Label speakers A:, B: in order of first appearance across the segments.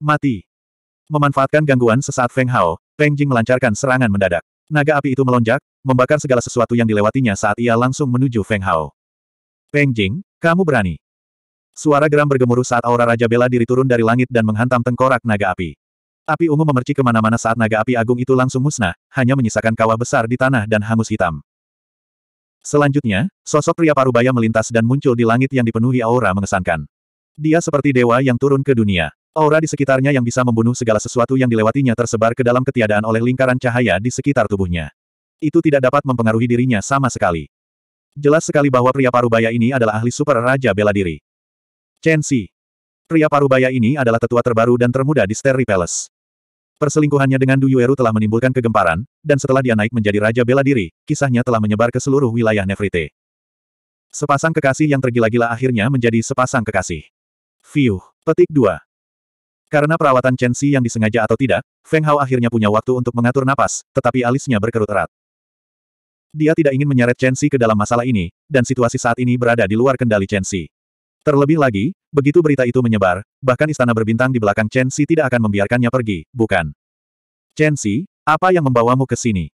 A: Mati. Memanfaatkan gangguan sesaat Feng Hao, Peng Jing melancarkan serangan mendadak. Naga api itu melonjak, membakar segala sesuatu yang dilewatinya saat ia langsung menuju Feng Hao. Peng Jing, kamu berani. Suara geram bergemuruh saat aura Raja Bela diri turun dari langit dan menghantam tengkorak naga api. Api ungu memerci kemana-mana saat naga api agung itu langsung musnah, hanya menyisakan kawah besar di tanah dan hangus hitam. Selanjutnya, sosok pria parubaya melintas dan muncul di langit yang dipenuhi aura mengesankan. Dia seperti dewa yang turun ke dunia. Aura di sekitarnya yang bisa membunuh segala sesuatu yang dilewatinya tersebar ke dalam ketiadaan oleh lingkaran cahaya di sekitar tubuhnya. Itu tidak dapat mempengaruhi dirinya sama sekali. Jelas sekali bahwa pria parubaya ini adalah ahli super raja bela diri. Chen Xi. Pria parubaya ini adalah tetua terbaru dan termuda di Sterry Palace. Perselingkuhannya dengan Du Yueru telah menimbulkan kegemparan, dan setelah dia naik menjadi raja bela diri, kisahnya telah menyebar ke seluruh wilayah Nefrite. Sepasang kekasih yang tergila-gila akhirnya menjadi sepasang kekasih. Fiuh. Petik 2. Karena perawatan Chen Xi yang disengaja atau tidak, Feng Hao akhirnya punya waktu untuk mengatur napas, tetapi alisnya berkerut erat. Dia tidak ingin menyeret Chen Xi ke dalam masalah ini, dan situasi saat ini berada di luar kendali Chen Xi. Terlebih lagi, begitu berita itu menyebar, bahkan istana berbintang di belakang Chen Xi tidak akan membiarkannya pergi, bukan? Chen Xi, apa yang membawamu ke sini?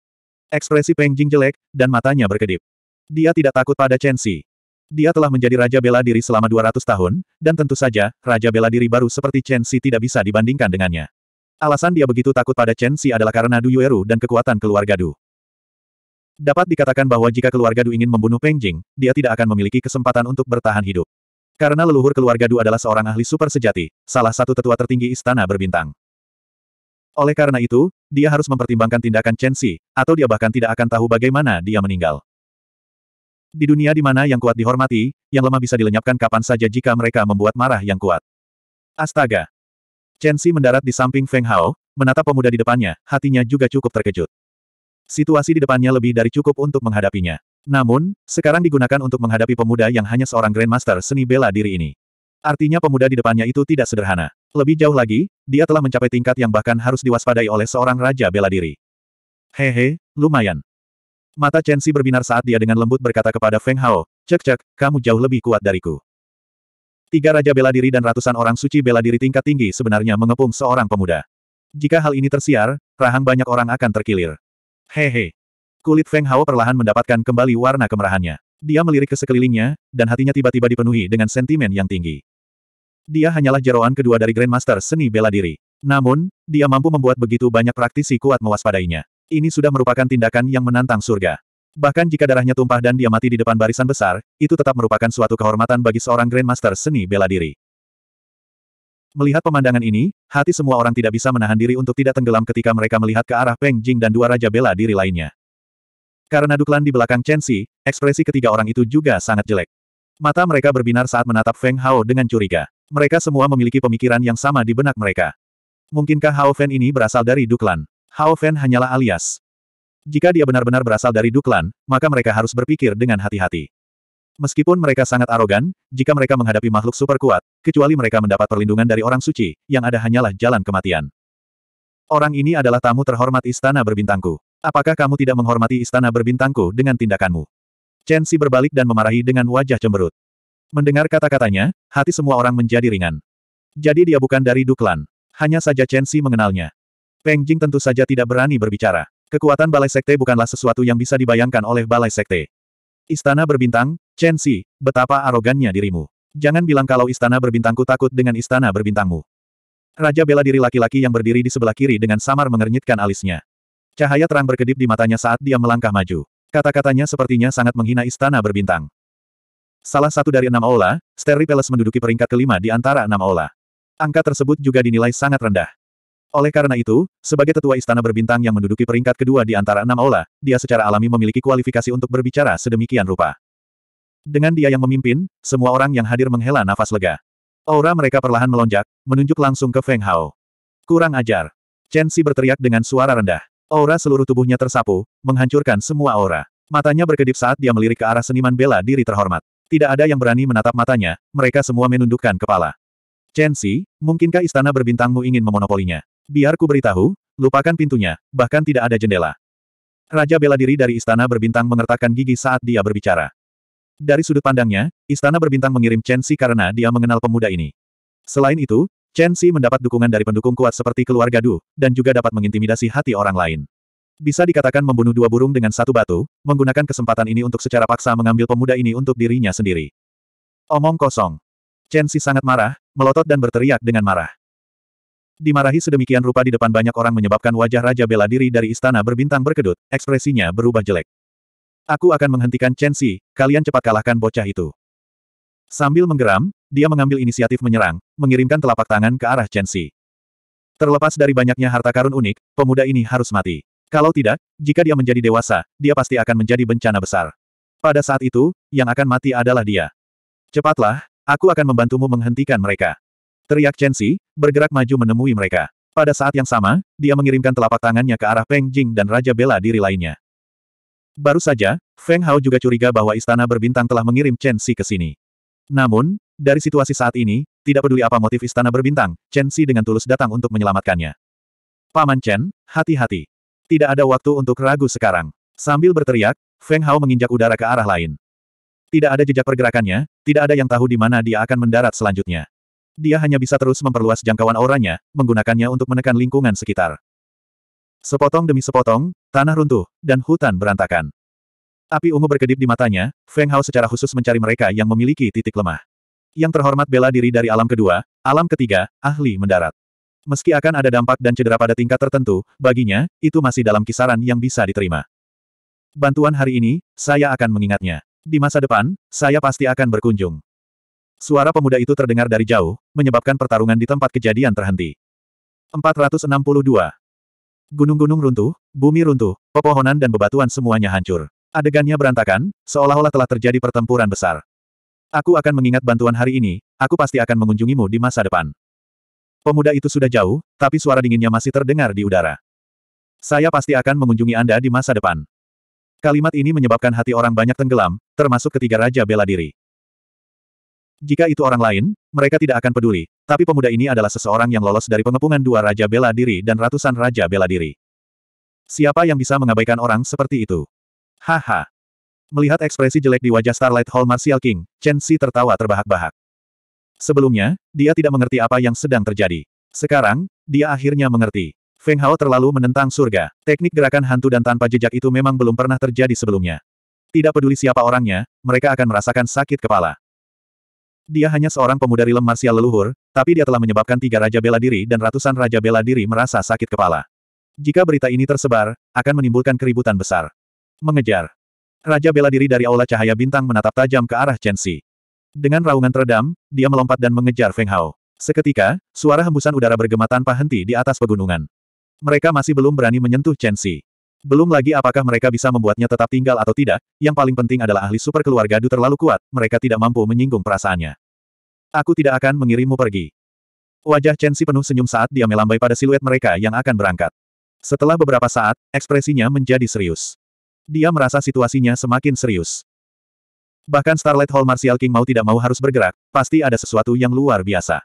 A: Ekspresi Peng Jing jelek, dan matanya berkedip. Dia tidak takut pada Chen Xi. Dia telah menjadi Raja Bela Diri selama 200 tahun, dan tentu saja, Raja Bela Diri baru seperti Chen Xi tidak bisa dibandingkan dengannya. Alasan dia begitu takut pada Chen Xi adalah karena Du Yueru dan kekuatan keluarga Du. Dapat dikatakan bahwa jika keluarga Du ingin membunuh Peng Jing, dia tidak akan memiliki kesempatan untuk bertahan hidup. Karena leluhur keluarga Du adalah seorang ahli super sejati, salah satu tetua tertinggi istana berbintang. Oleh karena itu, dia harus mempertimbangkan tindakan Chen Xi, atau dia bahkan tidak akan tahu bagaimana dia meninggal. Di dunia di mana yang kuat dihormati, yang lemah bisa dilenyapkan kapan saja jika mereka membuat marah yang kuat. Astaga! Chen Xi mendarat di samping Feng Hao, menatap pemuda di depannya, hatinya juga cukup terkejut. Situasi di depannya lebih dari cukup untuk menghadapinya. Namun, sekarang digunakan untuk menghadapi pemuda yang hanya seorang Grandmaster seni bela diri ini. Artinya pemuda di depannya itu tidak sederhana. Lebih jauh lagi, dia telah mencapai tingkat yang bahkan harus diwaspadai oleh seorang raja bela diri. Hehe, lumayan. Mata Chen Xi berbinar saat dia dengan lembut berkata kepada Feng Hao, Cek-cek, kamu jauh lebih kuat dariku. Tiga raja bela diri dan ratusan orang suci bela diri tingkat tinggi sebenarnya mengepung seorang pemuda. Jika hal ini tersiar, rahang banyak orang akan terkilir. Hehe. Kulit Feng Hao perlahan mendapatkan kembali warna kemerahannya. Dia melirik ke sekelilingnya, dan hatinya tiba-tiba dipenuhi dengan sentimen yang tinggi. Dia hanyalah jeroan kedua dari Grandmaster seni bela diri. Namun, dia mampu membuat begitu banyak praktisi kuat mewaspadainya. Ini sudah merupakan tindakan yang menantang surga. Bahkan jika darahnya tumpah dan dia mati di depan barisan besar, itu tetap merupakan suatu kehormatan bagi seorang Grandmaster seni bela diri. Melihat pemandangan ini, hati semua orang tidak bisa menahan diri untuk tidak tenggelam ketika mereka melihat ke arah Peng Jing dan dua raja bela diri lainnya. Karena Duklan di belakang Chen Xi, ekspresi ketiga orang itu juga sangat jelek. Mata mereka berbinar saat menatap Feng Hao dengan curiga. Mereka semua memiliki pemikiran yang sama di benak mereka. Mungkinkah Hao Fen ini berasal dari Duklan? Hao Fen hanyalah alias. Jika dia benar-benar berasal dari Duklan, maka mereka harus berpikir dengan hati-hati. Meskipun mereka sangat arogan, jika mereka menghadapi makhluk super kuat, kecuali mereka mendapat perlindungan dari orang suci, yang ada hanyalah jalan kematian. Orang ini adalah tamu terhormat istana berbintangku. Apakah kamu tidak menghormati istana berbintangku dengan tindakanmu? Chen Si berbalik dan memarahi dengan wajah cemberut. Mendengar kata-katanya, hati semua orang menjadi ringan. Jadi dia bukan dari Duklan. Hanya saja Chen Si mengenalnya. Peng Jing tentu saja tidak berani berbicara. Kekuatan Balai Sekte bukanlah sesuatu yang bisa dibayangkan oleh Balai Sekte. Istana berbintang, Chen Xi, betapa arogannya dirimu. Jangan bilang kalau istana berbintangku takut dengan istana berbintangmu. Raja bela diri laki-laki yang berdiri di sebelah kiri dengan samar mengernyitkan alisnya. Cahaya terang berkedip di matanya saat dia melangkah maju. Kata-katanya sepertinya sangat menghina istana berbintang. Salah satu dari enam aula, Sterry Palace menduduki peringkat kelima di antara enam aula. Angka tersebut juga dinilai sangat rendah. Oleh karena itu, sebagai tetua istana berbintang yang menduduki peringkat kedua di antara enam aula, dia secara alami memiliki kualifikasi untuk berbicara sedemikian rupa. Dengan dia yang memimpin, semua orang yang hadir menghela nafas lega. Aura mereka perlahan melonjak, menunjuk langsung ke Feng Hao. Kurang ajar. Chen Xi berteriak dengan suara rendah. Aura seluruh tubuhnya tersapu, menghancurkan semua aura. Matanya berkedip saat dia melirik ke arah seniman bela diri terhormat. Tidak ada yang berani menatap matanya, mereka semua menundukkan kepala. Chen Xi, mungkinkah istana berbintangmu ingin memonopolinya? Biar ku beritahu, lupakan pintunya, bahkan tidak ada jendela. Raja bela diri dari istana berbintang mengertakkan gigi saat dia berbicara. Dari sudut pandangnya, istana berbintang mengirim Chen Xi karena dia mengenal pemuda ini. Selain itu, Chen Xi mendapat dukungan dari pendukung kuat seperti keluarga Du, dan juga dapat mengintimidasi hati orang lain. Bisa dikatakan membunuh dua burung dengan satu batu, menggunakan kesempatan ini untuk secara paksa mengambil pemuda ini untuk dirinya sendiri. Omong kosong. Chen Xi sangat marah, melotot dan berteriak dengan marah. Dimarahi sedemikian rupa di depan banyak orang menyebabkan wajah Raja bela diri dari istana berbintang berkedut, ekspresinya berubah jelek. Aku akan menghentikan Chen Xi, kalian cepat kalahkan bocah itu. Sambil menggeram, dia mengambil inisiatif menyerang, mengirimkan telapak tangan ke arah Chen Xi. Terlepas dari banyaknya harta karun unik, pemuda ini harus mati. Kalau tidak, jika dia menjadi dewasa, dia pasti akan menjadi bencana besar. Pada saat itu, yang akan mati adalah dia. Cepatlah, aku akan membantumu menghentikan mereka. Teriak Chen Xi, bergerak maju menemui mereka. Pada saat yang sama, dia mengirimkan telapak tangannya ke arah Peng Jing dan Raja Bela diri lainnya. Baru saja, Feng Hao juga curiga bahwa istana berbintang telah mengirim Chen Xi ke sini. Namun, dari situasi saat ini, tidak peduli apa motif istana berbintang, Chen Xi dengan tulus datang untuk menyelamatkannya. Paman Chen, hati-hati. Tidak ada waktu untuk ragu sekarang. Sambil berteriak, Feng Hao menginjak udara ke arah lain. Tidak ada jejak pergerakannya, tidak ada yang tahu di mana dia akan mendarat selanjutnya. Dia hanya bisa terus memperluas jangkauan auranya, menggunakannya untuk menekan lingkungan sekitar. Sepotong demi sepotong, tanah runtuh, dan hutan berantakan. Api ungu berkedip di matanya, Feng Hao secara khusus mencari mereka yang memiliki titik lemah. Yang terhormat bela diri dari alam kedua, alam ketiga, ahli mendarat. Meski akan ada dampak dan cedera pada tingkat tertentu, baginya, itu masih dalam kisaran yang bisa diterima. Bantuan hari ini, saya akan mengingatnya. Di masa depan, saya pasti akan berkunjung. Suara pemuda itu terdengar dari jauh, menyebabkan pertarungan di tempat kejadian terhenti. 462. Gunung-gunung runtuh, bumi runtuh, pepohonan dan bebatuan semuanya hancur. Adegannya berantakan, seolah-olah telah terjadi pertempuran besar. Aku akan mengingat bantuan hari ini, aku pasti akan mengunjungimu di masa depan. Pemuda itu sudah jauh, tapi suara dinginnya masih terdengar di udara. Saya pasti akan mengunjungi Anda di masa depan. Kalimat ini menyebabkan hati orang banyak tenggelam, termasuk ketiga raja bela diri. Jika itu orang lain, mereka tidak akan peduli, tapi pemuda ini adalah seseorang yang lolos dari pengepungan dua Raja Bela Diri dan ratusan Raja Bela Diri. Siapa yang bisa mengabaikan orang seperti itu? Haha. Melihat ekspresi jelek di wajah Starlight Hall Martial King, Chen Xi tertawa terbahak-bahak. Sebelumnya, dia tidak mengerti apa yang sedang terjadi. Sekarang, dia akhirnya mengerti. Feng Hao terlalu menentang surga. Teknik gerakan hantu dan tanpa jejak itu memang belum pernah terjadi sebelumnya. Tidak peduli siapa orangnya, mereka akan merasakan sakit kepala. Dia hanya seorang pemuda rilem marsial leluhur, tapi dia telah menyebabkan tiga raja bela diri dan ratusan raja bela diri merasa sakit kepala. Jika berita ini tersebar, akan menimbulkan keributan besar. Mengejar. Raja bela diri dari Aula Cahaya Bintang menatap tajam ke arah Chen Xi. Dengan raungan teredam, dia melompat dan mengejar Feng Hao. Seketika, suara hembusan udara bergema tanpa henti di atas pegunungan. Mereka masih belum berani menyentuh Chen Xi. Belum lagi apakah mereka bisa membuatnya tetap tinggal atau tidak, yang paling penting adalah ahli super keluarga Du terlalu kuat, mereka tidak mampu menyinggung perasaannya. Aku tidak akan mengirimmu pergi. Wajah Chen Si penuh senyum saat dia melambai pada siluet mereka yang akan berangkat. Setelah beberapa saat, ekspresinya menjadi serius. Dia merasa situasinya semakin serius. Bahkan Starlight Hall Martial King mau tidak mau harus bergerak, pasti ada sesuatu yang luar biasa.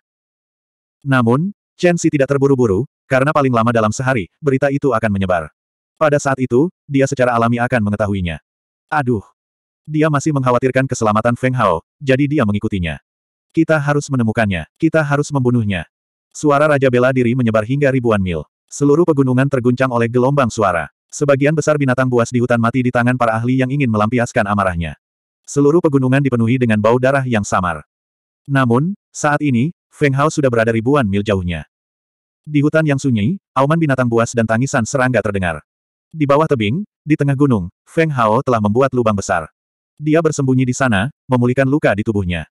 A: Namun, Chen Si tidak terburu-buru, karena paling lama dalam sehari, berita itu akan menyebar. Pada saat itu, dia secara alami akan mengetahuinya. Aduh. Dia masih mengkhawatirkan keselamatan Feng Hao, jadi dia mengikutinya. Kita harus menemukannya, kita harus membunuhnya. Suara Raja Bela Diri menyebar hingga ribuan mil. Seluruh pegunungan terguncang oleh gelombang suara. Sebagian besar binatang buas di hutan mati di tangan para ahli yang ingin melampiaskan amarahnya. Seluruh pegunungan dipenuhi dengan bau darah yang samar. Namun, saat ini, Feng Hao sudah berada ribuan mil jauhnya. Di hutan yang sunyi, auman binatang buas dan tangisan serangga terdengar. Di bawah tebing, di tengah gunung, Feng Hao telah membuat lubang besar. Dia bersembunyi di sana, memulihkan luka di tubuhnya.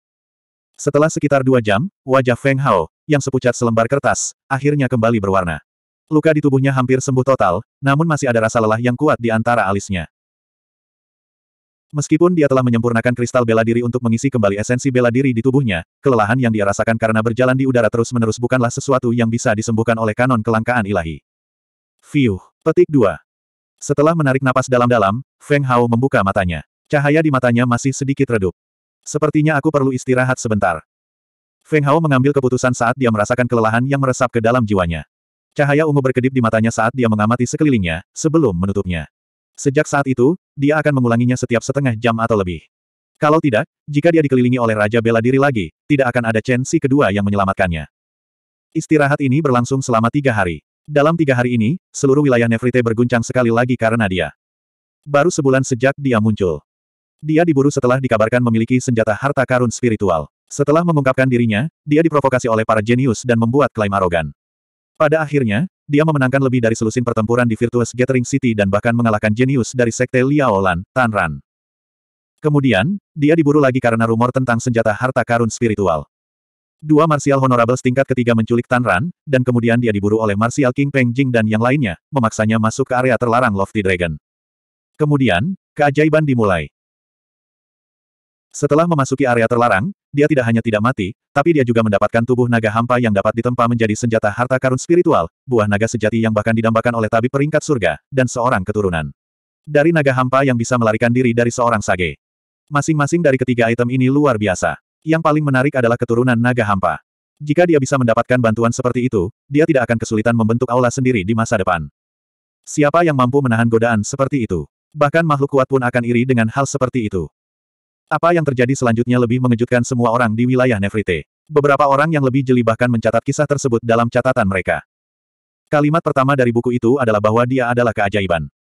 A: Setelah sekitar dua jam, wajah Feng Hao, yang sepucat selembar kertas, akhirnya kembali berwarna. Luka di tubuhnya hampir sembuh total, namun masih ada rasa lelah yang kuat di antara alisnya. Meskipun dia telah menyempurnakan kristal bela diri untuk mengisi kembali esensi bela diri di tubuhnya, kelelahan yang dia rasakan karena berjalan di udara terus-menerus bukanlah sesuatu yang bisa disembuhkan oleh kanon kelangkaan ilahi. Fiuh. Petik 2. Setelah menarik napas dalam-dalam, Feng Hao membuka matanya. Cahaya di matanya masih sedikit redup. Sepertinya aku perlu istirahat sebentar. Feng Hao mengambil keputusan saat dia merasakan kelelahan yang meresap ke dalam jiwanya. Cahaya ungu berkedip di matanya saat dia mengamati sekelilingnya, sebelum menutupnya. Sejak saat itu, dia akan mengulanginya setiap setengah jam atau lebih. Kalau tidak, jika dia dikelilingi oleh Raja Bela Diri lagi, tidak akan ada Chen Si kedua yang menyelamatkannya. Istirahat ini berlangsung selama tiga hari. Dalam tiga hari ini, seluruh wilayah Nefrite berguncang sekali lagi karena dia. Baru sebulan sejak dia muncul. Dia diburu setelah dikabarkan memiliki senjata harta karun spiritual. Setelah mengungkapkan dirinya, dia diprovokasi oleh para jenius dan membuat klaim arogan. Pada akhirnya, dia memenangkan lebih dari selusin pertempuran di Virtuous Gathering City dan bahkan mengalahkan jenius dari sekte Liaolan, Tanran. Kemudian, dia diburu lagi karena rumor tentang senjata harta karun spiritual. Dua Martial Honorable tingkat ketiga menculik Tan Ran, dan kemudian dia diburu oleh Martial King Peng Jing dan yang lainnya, memaksanya masuk ke area terlarang Lofty Dragon. Kemudian, keajaiban dimulai. Setelah memasuki area terlarang, dia tidak hanya tidak mati, tapi dia juga mendapatkan tubuh naga hampa yang dapat ditempa menjadi senjata harta karun spiritual, buah naga sejati yang bahkan didambakan oleh tabib peringkat surga, dan seorang keturunan. Dari naga hampa yang bisa melarikan diri dari seorang sage. Masing-masing dari ketiga item ini luar biasa. Yang paling menarik adalah keturunan naga hampa. Jika dia bisa mendapatkan bantuan seperti itu, dia tidak akan kesulitan membentuk aula sendiri di masa depan. Siapa yang mampu menahan godaan seperti itu? Bahkan makhluk kuat pun akan iri dengan hal seperti itu. Apa yang terjadi selanjutnya lebih mengejutkan semua orang di wilayah Nefrite. Beberapa orang yang lebih jeli bahkan mencatat kisah tersebut dalam catatan mereka. Kalimat pertama dari buku itu adalah bahwa dia adalah keajaiban.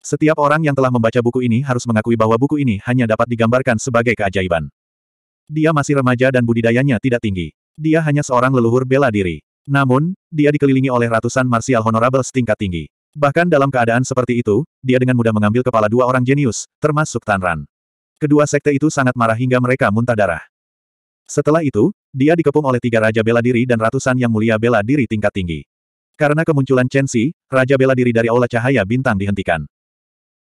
A: Setiap orang yang telah membaca buku ini harus mengakui bahwa buku ini hanya dapat digambarkan sebagai keajaiban. Dia masih remaja dan budidayanya tidak tinggi. Dia hanya seorang leluhur bela diri. Namun, dia dikelilingi oleh ratusan martial honorable tingkat tinggi. Bahkan dalam keadaan seperti itu, dia dengan mudah mengambil kepala dua orang jenius, termasuk Tanran. Kedua sekte itu sangat marah hingga mereka muntah darah. Setelah itu, dia dikepung oleh tiga raja bela diri dan ratusan yang mulia bela diri tingkat tinggi. Karena kemunculan Chen Xi, raja bela diri dari Aula Cahaya Bintang dihentikan.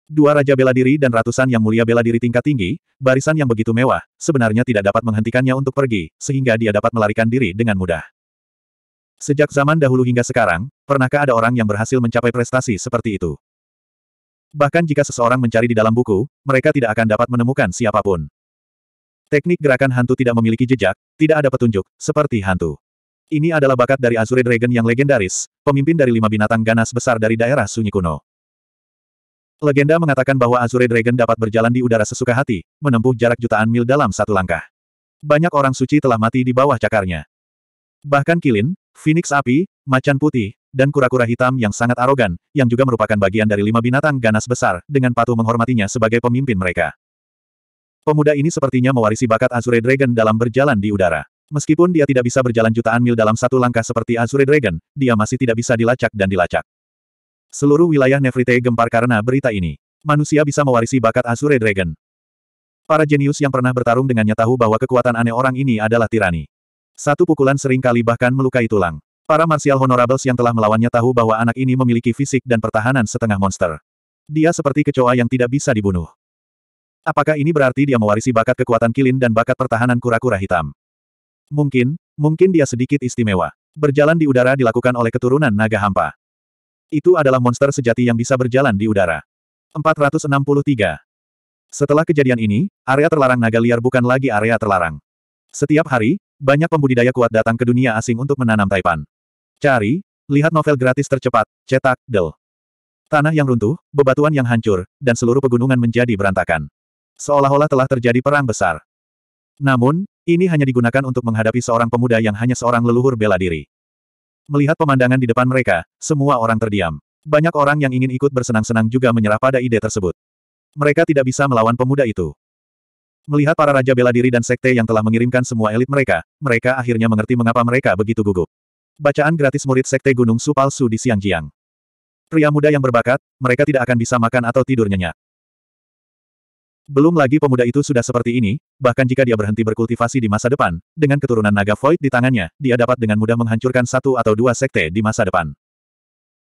A: Dua raja bela diri dan ratusan yang mulia bela diri tingkat tinggi, barisan yang begitu mewah, sebenarnya tidak dapat menghentikannya untuk pergi, sehingga dia dapat melarikan diri dengan mudah. Sejak zaman dahulu hingga sekarang, pernahkah ada orang yang berhasil mencapai prestasi seperti itu? Bahkan jika seseorang mencari di dalam buku, mereka tidak akan dapat menemukan siapapun. Teknik gerakan hantu tidak memiliki jejak, tidak ada petunjuk, seperti hantu. Ini adalah bakat dari Azure Dragon yang legendaris, pemimpin dari lima binatang ganas besar dari daerah sunyi kuno. Legenda mengatakan bahwa Azure Dragon dapat berjalan di udara sesuka hati, menempuh jarak jutaan mil dalam satu langkah. Banyak orang suci telah mati di bawah cakarnya. Bahkan kilin, phoenix api, macan putih, dan kura-kura hitam yang sangat arogan, yang juga merupakan bagian dari lima binatang ganas besar, dengan patuh menghormatinya sebagai pemimpin mereka. Pemuda ini sepertinya mewarisi bakat Azure Dragon dalam berjalan di udara. Meskipun dia tidak bisa berjalan jutaan mil dalam satu langkah seperti Azure Dragon, dia masih tidak bisa dilacak dan dilacak. Seluruh wilayah Nefrite gempar karena berita ini. Manusia bisa mewarisi bakat Azure Dragon. Para jenius yang pernah bertarung dengannya tahu bahwa kekuatan aneh orang ini adalah tirani. Satu pukulan sering kali bahkan melukai tulang. Para martial honorables yang telah melawannya tahu bahwa anak ini memiliki fisik dan pertahanan setengah monster. Dia seperti kecoa yang tidak bisa dibunuh. Apakah ini berarti dia mewarisi bakat kekuatan kilin dan bakat pertahanan kura-kura hitam? Mungkin, mungkin dia sedikit istimewa. Berjalan di udara dilakukan oleh keturunan naga hampa. Itu adalah monster sejati yang bisa berjalan di udara. 463. Setelah kejadian ini, area terlarang naga liar bukan lagi area terlarang. Setiap hari, banyak pembudidaya kuat datang ke dunia asing untuk menanam taipan. Cari, lihat novel gratis tercepat, cetak, del. Tanah yang runtuh, bebatuan yang hancur, dan seluruh pegunungan menjadi berantakan. Seolah-olah telah terjadi perang besar. Namun, ini hanya digunakan untuk menghadapi seorang pemuda yang hanya seorang leluhur bela diri. Melihat pemandangan di depan mereka, semua orang terdiam. Banyak orang yang ingin ikut bersenang-senang juga menyerah pada ide tersebut. Mereka tidak bisa melawan pemuda itu. Melihat para raja bela diri dan sekte yang telah mengirimkan semua elit mereka, mereka akhirnya mengerti mengapa mereka begitu gugup. Bacaan gratis murid sekte Gunung Su palsu di Siang Jiang. Pria muda yang berbakat, mereka tidak akan bisa makan atau tidur nyenyak. Belum lagi pemuda itu sudah seperti ini, bahkan jika dia berhenti berkultivasi di masa depan, dengan keturunan naga void di tangannya, dia dapat dengan mudah menghancurkan satu atau dua sekte di masa depan.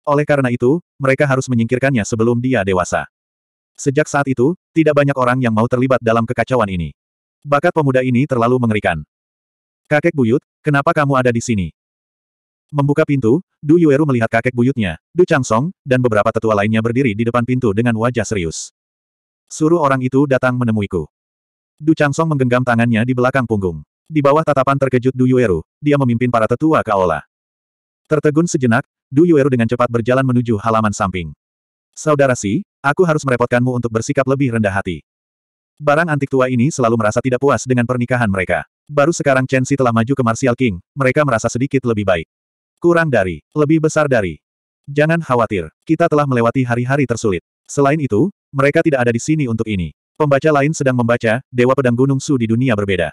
A: Oleh karena itu, mereka harus menyingkirkannya sebelum dia dewasa. Sejak saat itu, tidak banyak orang yang mau terlibat dalam kekacauan ini. Bakat pemuda ini terlalu mengerikan. Kakek buyut, kenapa kamu ada di sini? Membuka pintu, Du Yueru melihat kakek buyutnya, Du Changsong, dan beberapa tetua lainnya berdiri di depan pintu dengan wajah serius. Suruh orang itu datang menemuiku. Du Changsong menggenggam tangannya di belakang punggung. Di bawah tatapan terkejut Du Yueru, dia memimpin para tetua ke aula. Tertegun sejenak, Du Yueru dengan cepat berjalan menuju halaman samping. Saudara Si, aku harus merepotkanmu untuk bersikap lebih rendah hati. Barang antik tua ini selalu merasa tidak puas dengan pernikahan mereka. Baru sekarang Chen Si telah maju ke Martial King, mereka merasa sedikit lebih baik. Kurang dari, lebih besar dari. Jangan khawatir, kita telah melewati hari-hari tersulit. Selain itu, mereka tidak ada di sini untuk ini. Pembaca lain sedang membaca, Dewa Pedang Gunung Su di dunia berbeda.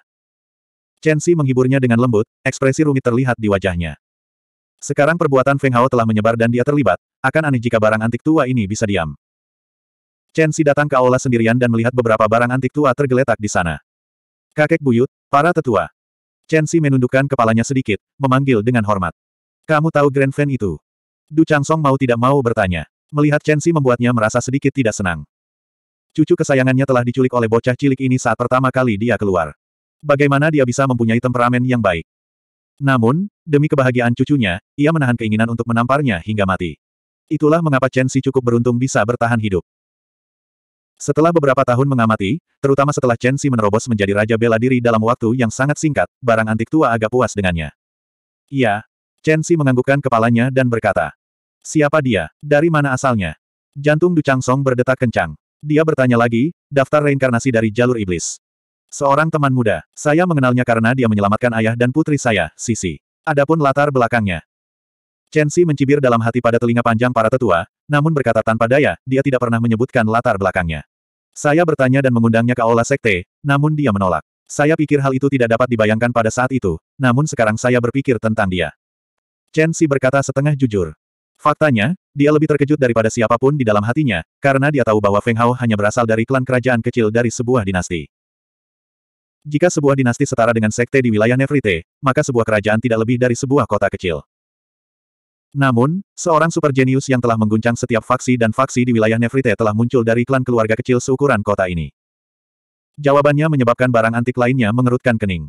A: Chen Xi menghiburnya dengan lembut, ekspresi rumit terlihat di wajahnya. Sekarang perbuatan Feng Hao telah menyebar dan dia terlibat, akan aneh jika barang antik tua ini bisa diam. Chen Xi datang ke aula sendirian dan melihat beberapa barang antik tua tergeletak di sana. Kakek buyut, para tetua. Chen Xi menundukkan kepalanya sedikit, memanggil dengan hormat. Kamu tahu Grand Fan itu? Du Changsong mau tidak mau bertanya. Melihat Chen Xi membuatnya merasa sedikit tidak senang. Cucu kesayangannya telah diculik oleh bocah cilik ini saat pertama kali dia keluar. Bagaimana dia bisa mempunyai temperamen yang baik? Namun, demi kebahagiaan cucunya, ia menahan keinginan untuk menamparnya hingga mati. Itulah mengapa Chen Xi cukup beruntung bisa bertahan hidup. Setelah beberapa tahun mengamati, terutama setelah Chen Xi menerobos menjadi raja bela diri dalam waktu yang sangat singkat, barang antik tua agak puas dengannya. Iya. Chen Xi menganggukkan kepalanya dan berkata, Siapa dia? Dari mana asalnya? Jantung Du Changsong berdetak kencang. Dia bertanya lagi, daftar reinkarnasi dari jalur iblis. Seorang teman muda, saya mengenalnya karena dia menyelamatkan ayah dan putri saya, Sisi. Adapun latar belakangnya. Chen Xi mencibir dalam hati pada telinga panjang para tetua, namun berkata tanpa daya, dia tidak pernah menyebutkan latar belakangnya. Saya bertanya dan mengundangnya ke aula sekte, namun dia menolak. Saya pikir hal itu tidak dapat dibayangkan pada saat itu, namun sekarang saya berpikir tentang dia. Chen Xi berkata setengah jujur. Faktanya, dia lebih terkejut daripada siapapun di dalam hatinya, karena dia tahu bahwa Feng Hao hanya berasal dari klan kerajaan kecil dari sebuah dinasti. Jika sebuah dinasti setara dengan sekte di wilayah Nefrite, maka sebuah kerajaan tidak lebih dari sebuah kota kecil. Namun, seorang super jenius yang telah mengguncang setiap faksi dan faksi di wilayah Nefrite telah muncul dari klan keluarga kecil seukuran kota ini. Jawabannya menyebabkan barang antik lainnya mengerutkan kening.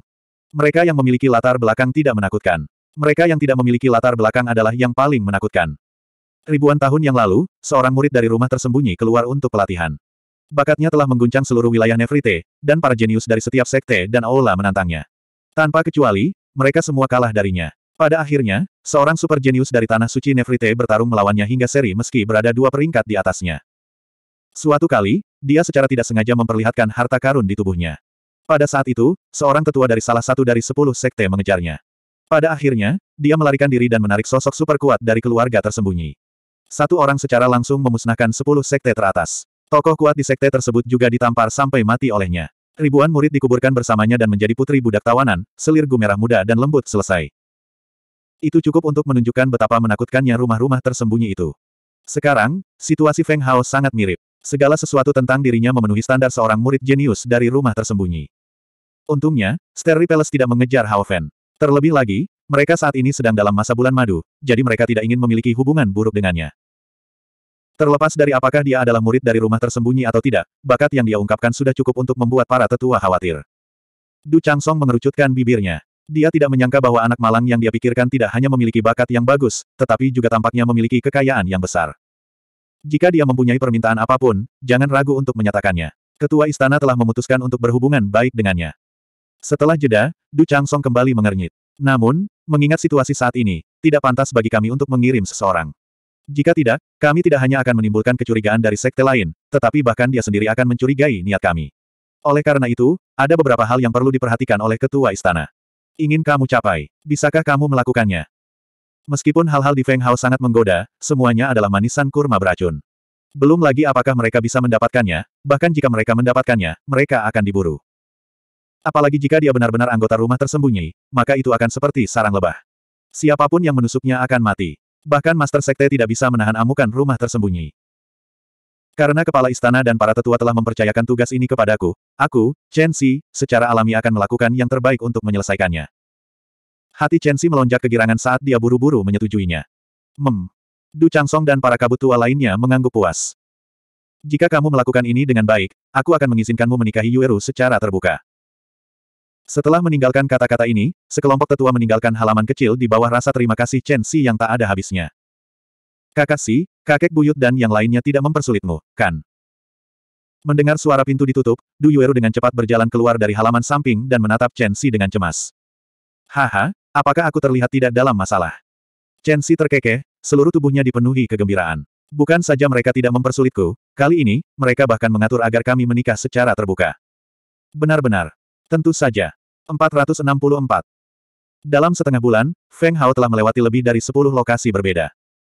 A: Mereka yang memiliki latar belakang tidak menakutkan. Mereka yang tidak memiliki latar belakang adalah yang paling menakutkan. Ribuan tahun yang lalu, seorang murid dari rumah tersembunyi keluar untuk pelatihan. Bakatnya telah mengguncang seluruh wilayah Nefrite, dan para jenius dari setiap sekte dan aula menantangnya. Tanpa kecuali, mereka semua kalah darinya. Pada akhirnya, seorang super jenius dari Tanah Suci Nefrite bertarung melawannya hingga seri meski berada dua peringkat di atasnya. Suatu kali, dia secara tidak sengaja memperlihatkan harta karun di tubuhnya. Pada saat itu, seorang tetua dari salah satu dari sepuluh sekte mengejarnya. Pada akhirnya, dia melarikan diri dan menarik sosok super kuat dari keluarga tersembunyi. Satu orang secara langsung memusnahkan sepuluh sekte teratas. Tokoh kuat di sekte tersebut juga ditampar sampai mati olehnya. Ribuan murid dikuburkan bersamanya dan menjadi putri budak tawanan, selir merah muda dan lembut selesai. Itu cukup untuk menunjukkan betapa menakutkannya rumah-rumah tersembunyi itu. Sekarang, situasi Feng Hao sangat mirip. Segala sesuatu tentang dirinya memenuhi standar seorang murid jenius dari rumah tersembunyi. Untungnya, Sterry Palace tidak mengejar Hao Fen. Terlebih lagi, mereka saat ini sedang dalam masa bulan madu, jadi mereka tidak ingin memiliki hubungan buruk dengannya. Terlepas dari apakah dia adalah murid dari rumah tersembunyi atau tidak, bakat yang dia ungkapkan sudah cukup untuk membuat para tetua khawatir. Du Changsong mengerucutkan bibirnya. Dia tidak menyangka bahwa anak malang yang dia pikirkan tidak hanya memiliki bakat yang bagus, tetapi juga tampaknya memiliki kekayaan yang besar. Jika dia mempunyai permintaan apapun, jangan ragu untuk menyatakannya. Ketua istana telah memutuskan untuk berhubungan baik dengannya. Setelah jeda, Du Changsong kembali mengernyit. Namun, mengingat situasi saat ini, tidak pantas bagi kami untuk mengirim seseorang. Jika tidak, kami tidak hanya akan menimbulkan kecurigaan dari sekte lain, tetapi bahkan dia sendiri akan mencurigai niat kami. Oleh karena itu, ada beberapa hal yang perlu diperhatikan oleh ketua istana. Ingin kamu capai, bisakah kamu melakukannya? Meskipun hal-hal di Feng Hao sangat menggoda, semuanya adalah manisan kurma beracun. Belum lagi apakah mereka bisa mendapatkannya, bahkan jika mereka mendapatkannya, mereka akan diburu. Apalagi jika dia benar-benar anggota rumah tersembunyi, maka itu akan seperti sarang lebah. Siapapun yang menusuknya akan mati. Bahkan Master Sekte tidak bisa menahan amukan rumah tersembunyi. Karena kepala istana dan para tetua telah mempercayakan tugas ini kepadaku, aku, Chen Xi, secara alami akan melakukan yang terbaik untuk menyelesaikannya. Hati Chen Xi melonjak kegirangan saat dia buru-buru menyetujuinya. Mem. Du Changsong dan para kabut tua lainnya mengangguk puas. Jika kamu melakukan ini dengan baik, aku akan mengizinkanmu menikahi Yueru secara terbuka. Setelah meninggalkan kata-kata ini, sekelompok tetua meninggalkan halaman kecil di bawah rasa terima kasih Chen Xi yang tak ada habisnya. Kakak Si, kakek buyut dan yang lainnya tidak mempersulitmu, kan? Mendengar suara pintu ditutup, Du Yueru dengan cepat berjalan keluar dari halaman samping dan menatap Chen Xi dengan cemas. Haha, apakah aku terlihat tidak dalam masalah? Chen Xi terkekeh, seluruh tubuhnya dipenuhi kegembiraan. Bukan saja mereka tidak mempersulitku, kali ini, mereka bahkan mengatur agar kami menikah secara terbuka. Benar-benar, Tentu saja. 464. Dalam setengah bulan, Feng Hao telah melewati lebih dari 10 lokasi berbeda.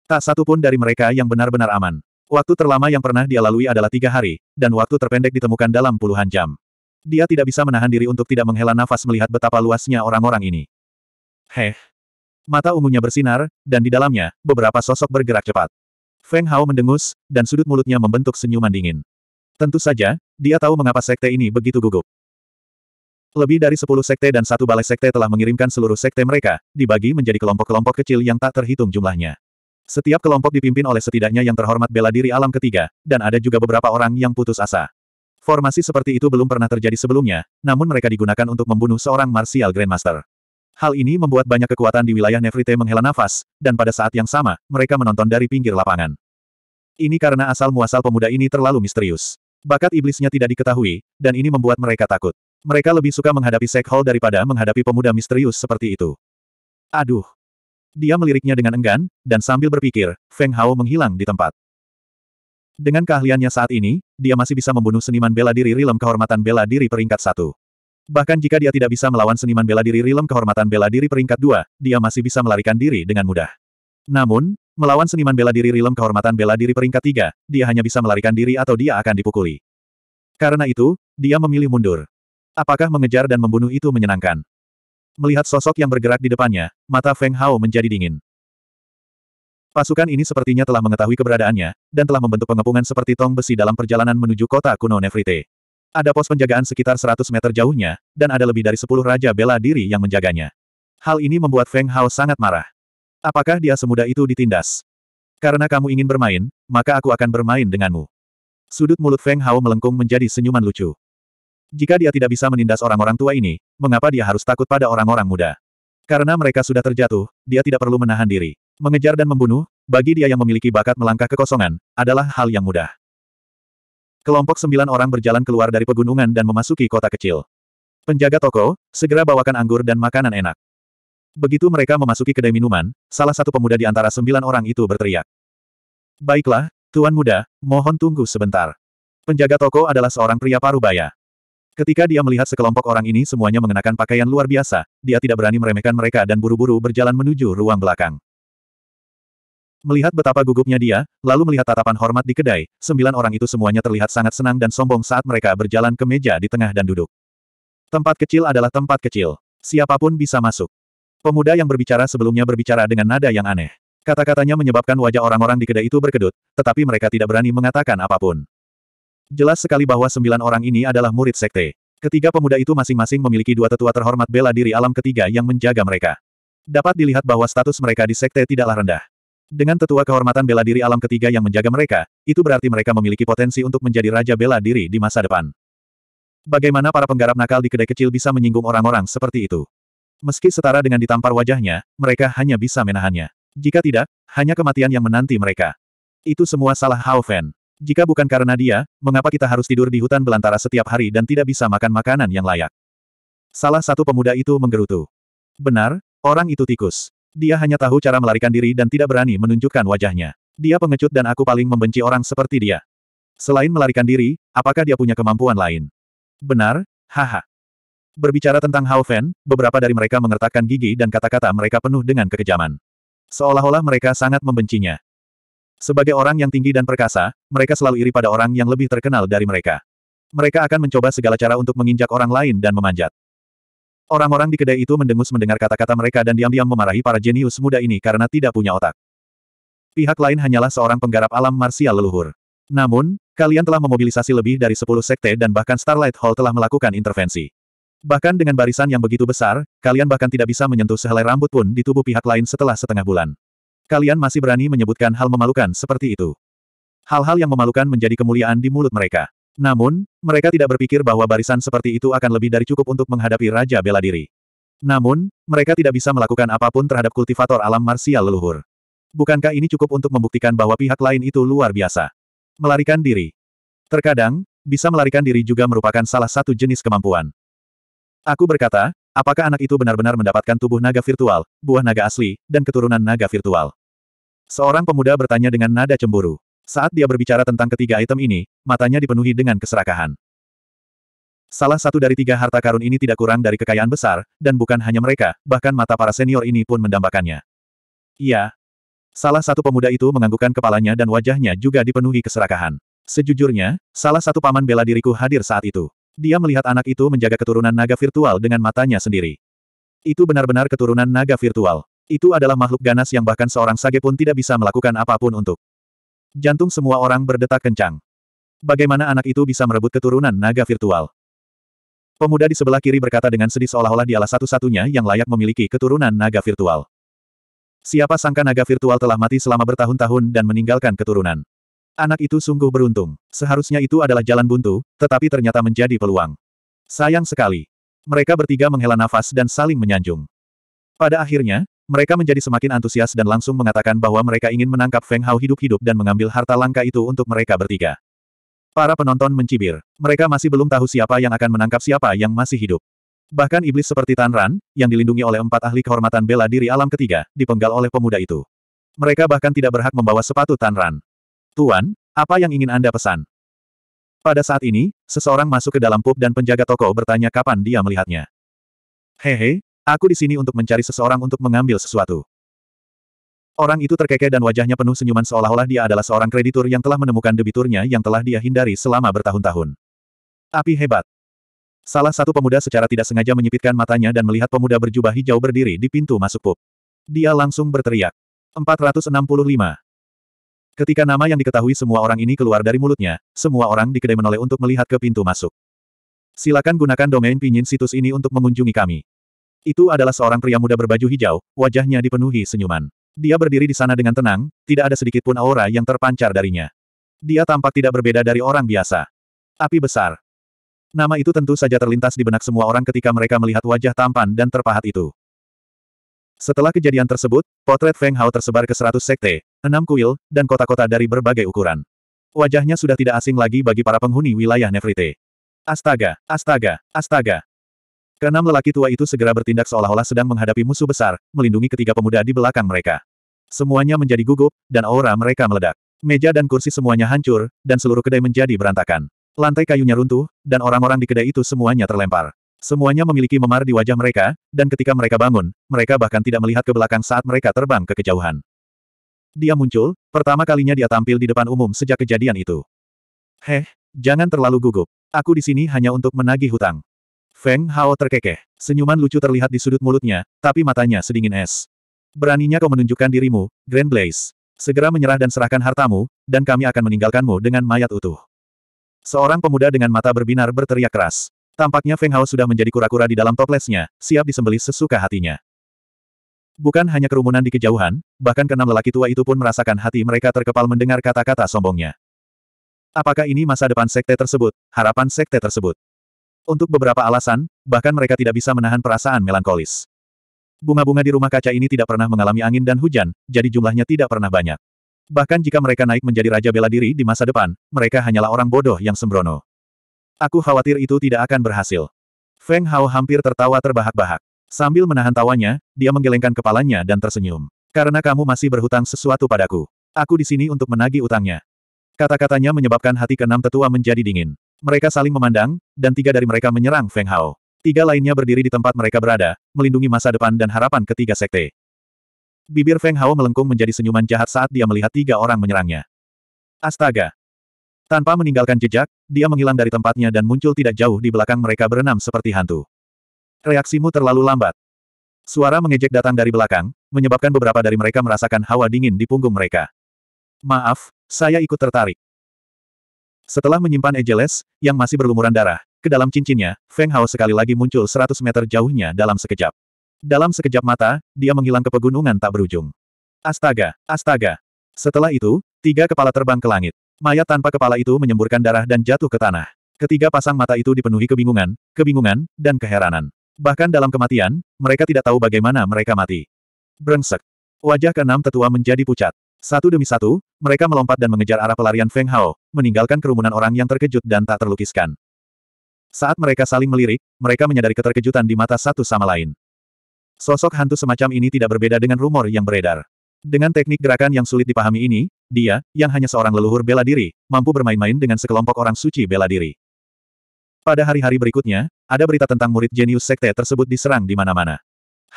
A: Tak satu pun dari mereka yang benar-benar aman. Waktu terlama yang pernah dia lalui adalah tiga hari, dan waktu terpendek ditemukan dalam puluhan jam. Dia tidak bisa menahan diri untuk tidak menghela nafas melihat betapa luasnya orang-orang ini. Heh. Mata ungunya bersinar, dan di dalamnya, beberapa sosok bergerak cepat. Feng Hao mendengus, dan sudut mulutnya membentuk senyuman dingin. Tentu saja, dia tahu mengapa sekte ini begitu gugup. Lebih dari sepuluh sekte dan satu balai sekte telah mengirimkan seluruh sekte mereka, dibagi menjadi kelompok-kelompok kecil yang tak terhitung jumlahnya. Setiap kelompok dipimpin oleh setidaknya yang terhormat bela diri alam ketiga, dan ada juga beberapa orang yang putus asa. Formasi seperti itu belum pernah terjadi sebelumnya, namun mereka digunakan untuk membunuh seorang Martial Grandmaster. Hal ini membuat banyak kekuatan di wilayah Nefrite menghela nafas, dan pada saat yang sama, mereka menonton dari pinggir lapangan. Ini karena asal-muasal pemuda ini terlalu misterius. Bakat iblisnya tidak diketahui, dan ini membuat mereka takut. Mereka lebih suka menghadapi Sekhol daripada menghadapi pemuda misterius seperti itu. Aduh. Dia meliriknya dengan enggan, dan sambil berpikir, Feng Hao menghilang di tempat. Dengan keahliannya saat ini, dia masih bisa membunuh seniman bela diri Rilem Kehormatan Bela Diri peringkat satu. Bahkan jika dia tidak bisa melawan seniman bela diri Rilem Kehormatan Bela Diri peringkat dua, dia masih bisa melarikan diri dengan mudah. Namun, melawan seniman bela diri Rilem Kehormatan Bela Diri peringkat tiga, dia hanya bisa melarikan diri atau dia akan dipukuli. Karena itu, dia memilih mundur. Apakah mengejar dan membunuh itu menyenangkan? Melihat sosok yang bergerak di depannya, mata Feng Hao menjadi dingin. Pasukan ini sepertinya telah mengetahui keberadaannya, dan telah membentuk pengepungan seperti tong besi dalam perjalanan menuju kota kuno Nefrite. Ada pos penjagaan sekitar 100 meter jauhnya, dan ada lebih dari 10 raja bela diri yang menjaganya. Hal ini membuat Feng Hao sangat marah. Apakah dia semudah itu ditindas? Karena kamu ingin bermain, maka aku akan bermain denganmu. Sudut mulut Feng Hao melengkung menjadi senyuman lucu. Jika dia tidak bisa menindas orang-orang tua ini, mengapa dia harus takut pada orang-orang muda? Karena mereka sudah terjatuh, dia tidak perlu menahan diri. Mengejar dan membunuh, bagi dia yang memiliki bakat melangkah kekosongan, adalah hal yang mudah. Kelompok sembilan orang berjalan keluar dari pegunungan dan memasuki kota kecil. Penjaga toko, segera bawakan anggur dan makanan enak. Begitu mereka memasuki kedai minuman, salah satu pemuda di antara sembilan orang itu berteriak. Baiklah, Tuan Muda, mohon tunggu sebentar. Penjaga toko adalah seorang pria parubaya. Ketika dia melihat sekelompok orang ini semuanya mengenakan pakaian luar biasa, dia tidak berani meremehkan mereka dan buru-buru berjalan menuju ruang belakang. Melihat betapa gugupnya dia, lalu melihat tatapan hormat di kedai, sembilan orang itu semuanya terlihat sangat senang dan sombong saat mereka berjalan ke meja di tengah dan duduk. Tempat kecil adalah tempat kecil. Siapapun bisa masuk. Pemuda yang berbicara sebelumnya berbicara dengan nada yang aneh. Kata-katanya menyebabkan wajah orang-orang di kedai itu berkedut, tetapi mereka tidak berani mengatakan apapun. Jelas sekali bahwa sembilan orang ini adalah murid sekte. Ketiga pemuda itu masing-masing memiliki dua tetua terhormat bela diri alam ketiga yang menjaga mereka. Dapat dilihat bahwa status mereka di sekte tidaklah rendah. Dengan tetua kehormatan bela diri alam ketiga yang menjaga mereka, itu berarti mereka memiliki potensi untuk menjadi raja bela diri di masa depan. Bagaimana para penggarap nakal di kedai kecil bisa menyinggung orang-orang seperti itu? Meski setara dengan ditampar wajahnya, mereka hanya bisa menahannya. Jika tidak, hanya kematian yang menanti mereka. Itu semua salah Hao Fan. Jika bukan karena dia, mengapa kita harus tidur di hutan belantara setiap hari dan tidak bisa makan makanan yang layak? Salah satu pemuda itu menggerutu. Benar, orang itu tikus. Dia hanya tahu cara melarikan diri dan tidak berani menunjukkan wajahnya. Dia pengecut dan aku paling membenci orang seperti dia. Selain melarikan diri, apakah dia punya kemampuan lain? Benar, haha. Berbicara tentang Hao Fen, beberapa dari mereka mengertakkan gigi dan kata-kata mereka penuh dengan kekejaman. Seolah-olah mereka sangat membencinya. Sebagai orang yang tinggi dan perkasa, mereka selalu iri pada orang yang lebih terkenal dari mereka. Mereka akan mencoba segala cara untuk menginjak orang lain dan memanjat. Orang-orang di kedai itu mendengus mendengar kata-kata mereka dan diam-diam memarahi para jenius muda ini karena tidak punya otak. Pihak lain hanyalah seorang penggarap alam marsial leluhur. Namun, kalian telah memobilisasi lebih dari 10 sekte dan bahkan Starlight Hall telah melakukan intervensi. Bahkan dengan barisan yang begitu besar, kalian bahkan tidak bisa menyentuh sehelai rambut pun di tubuh pihak lain setelah setengah bulan. Kalian masih berani menyebutkan hal memalukan seperti itu. Hal-hal yang memalukan menjadi kemuliaan di mulut mereka. Namun, mereka tidak berpikir bahwa barisan seperti itu akan lebih dari cukup untuk menghadapi Raja Bela Diri. Namun, mereka tidak bisa melakukan apapun terhadap kultivator alam marsial leluhur. Bukankah ini cukup untuk membuktikan bahwa pihak lain itu luar biasa? Melarikan diri. Terkadang, bisa melarikan diri juga merupakan salah satu jenis kemampuan. Aku berkata, apakah anak itu benar-benar mendapatkan tubuh naga virtual, buah naga asli, dan keturunan naga virtual? Seorang pemuda bertanya dengan nada cemburu. Saat dia berbicara tentang ketiga item ini, matanya dipenuhi dengan keserakahan. Salah satu dari tiga harta karun ini tidak kurang dari kekayaan besar, dan bukan hanya mereka, bahkan mata para senior ini pun mendambakannya. Iya. Salah satu pemuda itu menganggukkan kepalanya dan wajahnya juga dipenuhi keserakahan. Sejujurnya, salah satu paman bela diriku hadir saat itu. Dia melihat anak itu menjaga keturunan naga virtual dengan matanya sendiri. Itu benar-benar keturunan naga virtual. Itu adalah makhluk ganas yang bahkan seorang sage pun tidak bisa melakukan apapun untuk. Jantung semua orang berdetak kencang. Bagaimana anak itu bisa merebut keturunan naga virtual? Pemuda di sebelah kiri berkata dengan sedih seolah-olah dialah satu-satunya yang layak memiliki keturunan naga virtual. Siapa sangka naga virtual telah mati selama bertahun-tahun dan meninggalkan keturunan. Anak itu sungguh beruntung. Seharusnya itu adalah jalan buntu, tetapi ternyata menjadi peluang. Sayang sekali. Mereka bertiga menghela nafas dan saling menyanjung. Pada akhirnya, mereka menjadi semakin antusias dan langsung mengatakan bahwa mereka ingin menangkap Feng Hao hidup-hidup dan mengambil harta langka itu untuk mereka bertiga. Para penonton mencibir. Mereka masih belum tahu siapa yang akan menangkap siapa yang masih hidup. Bahkan iblis seperti Tan Ran, yang dilindungi oleh empat ahli kehormatan bela diri alam ketiga, dipenggal oleh pemuda itu. Mereka bahkan tidak berhak membawa sepatu Tan Ran. Tuan, apa yang ingin Anda pesan? Pada saat ini, seseorang masuk ke dalam pub dan penjaga toko bertanya kapan dia melihatnya. Hehe, Aku di sini untuk mencari seseorang untuk mengambil sesuatu. Orang itu terkekeh dan wajahnya penuh senyuman seolah-olah dia adalah seorang kreditur yang telah menemukan debiturnya yang telah dia hindari selama bertahun-tahun. Api hebat. Salah satu pemuda secara tidak sengaja menyipitkan matanya dan melihat pemuda berjubah hijau berdiri di pintu masuk pub. Dia langsung berteriak. 465. Ketika nama yang diketahui semua orang ini keluar dari mulutnya, semua orang di kedai menoleh untuk melihat ke pintu masuk. Silakan gunakan domain pinyin situs ini untuk mengunjungi kami. Itu adalah seorang pria muda berbaju hijau, wajahnya dipenuhi senyuman. Dia berdiri di sana dengan tenang, tidak ada sedikit pun aura yang terpancar darinya. Dia tampak tidak berbeda dari orang biasa. Api besar. Nama itu tentu saja terlintas di benak semua orang ketika mereka melihat wajah tampan dan terpahat itu. Setelah kejadian tersebut, potret Feng Hao tersebar ke seratus sekte, enam kuil, dan kota-kota dari berbagai ukuran. Wajahnya sudah tidak asing lagi bagi para penghuni wilayah Nefrite. Astaga, astaga, astaga. Keenam lelaki tua itu segera bertindak seolah-olah sedang menghadapi musuh besar, melindungi ketiga pemuda di belakang mereka. Semuanya menjadi gugup, dan aura mereka meledak. Meja dan kursi semuanya hancur, dan seluruh kedai menjadi berantakan. Lantai kayunya runtuh, dan orang-orang di kedai itu semuanya terlempar. Semuanya memiliki memar di wajah mereka, dan ketika mereka bangun, mereka bahkan tidak melihat ke belakang saat mereka terbang ke kejauhan. Dia muncul, pertama kalinya dia tampil di depan umum sejak kejadian itu. Heh, jangan terlalu gugup. Aku di sini hanya untuk menagih hutang. Feng Hao terkekeh. Senyuman lucu terlihat di sudut mulutnya, tapi matanya sedingin es. Beraninya kau menunjukkan dirimu, Grand Blaze. Segera menyerah dan serahkan hartamu, dan kami akan meninggalkanmu dengan mayat utuh. Seorang pemuda dengan mata berbinar berteriak keras. Tampaknya Feng Hao sudah menjadi kura-kura di dalam toplesnya, siap disembelih sesuka hatinya. Bukan hanya kerumunan di kejauhan, bahkan keenam lelaki tua itu pun merasakan hati mereka terkepal mendengar kata-kata sombongnya. Apakah ini masa depan sekte tersebut, harapan sekte tersebut? Untuk beberapa alasan, bahkan mereka tidak bisa menahan perasaan melankolis. Bunga-bunga di rumah kaca ini tidak pernah mengalami angin dan hujan, jadi jumlahnya tidak pernah banyak. Bahkan jika mereka naik menjadi raja bela diri di masa depan, mereka hanyalah orang bodoh yang sembrono. Aku khawatir itu tidak akan berhasil. Feng Hao hampir tertawa terbahak-bahak. Sambil menahan tawanya, dia menggelengkan kepalanya dan tersenyum. Karena kamu masih berhutang sesuatu padaku. Aku di sini untuk menagih utangnya. Kata-katanya menyebabkan hati keenam tetua menjadi dingin. Mereka saling memandang, dan tiga dari mereka menyerang Feng Hao. Tiga lainnya berdiri di tempat mereka berada, melindungi masa depan dan harapan ketiga sekte. Bibir Feng Hao melengkung menjadi senyuman jahat saat dia melihat tiga orang menyerangnya. Astaga! Tanpa meninggalkan jejak, dia menghilang dari tempatnya dan muncul tidak jauh di belakang mereka berenam seperti hantu. Reaksimu terlalu lambat. Suara mengejek datang dari belakang, menyebabkan beberapa dari mereka merasakan hawa dingin di punggung mereka. Maaf, saya ikut tertarik. Setelah menyimpan Ejeles, yang masih berlumuran darah, ke dalam cincinnya, Feng Hao sekali lagi muncul 100 meter jauhnya dalam sekejap. Dalam sekejap mata, dia menghilang ke pegunungan tak berujung. Astaga, astaga. Setelah itu, tiga kepala terbang ke langit. Mayat tanpa kepala itu menyemburkan darah dan jatuh ke tanah. Ketiga pasang mata itu dipenuhi kebingungan, kebingungan, dan keheranan. Bahkan dalam kematian, mereka tidak tahu bagaimana mereka mati. Brengsek. Wajah keenam tetua menjadi pucat. Satu demi satu, mereka melompat dan mengejar arah pelarian Feng Hao, meninggalkan kerumunan orang yang terkejut dan tak terlukiskan. Saat mereka saling melirik, mereka menyadari keterkejutan di mata satu sama lain. Sosok hantu semacam ini tidak berbeda dengan rumor yang beredar. Dengan teknik gerakan yang sulit dipahami ini, dia, yang hanya seorang leluhur bela diri, mampu bermain-main dengan sekelompok orang suci bela diri. Pada hari-hari berikutnya, ada berita tentang murid jenius sekte tersebut diserang di mana-mana.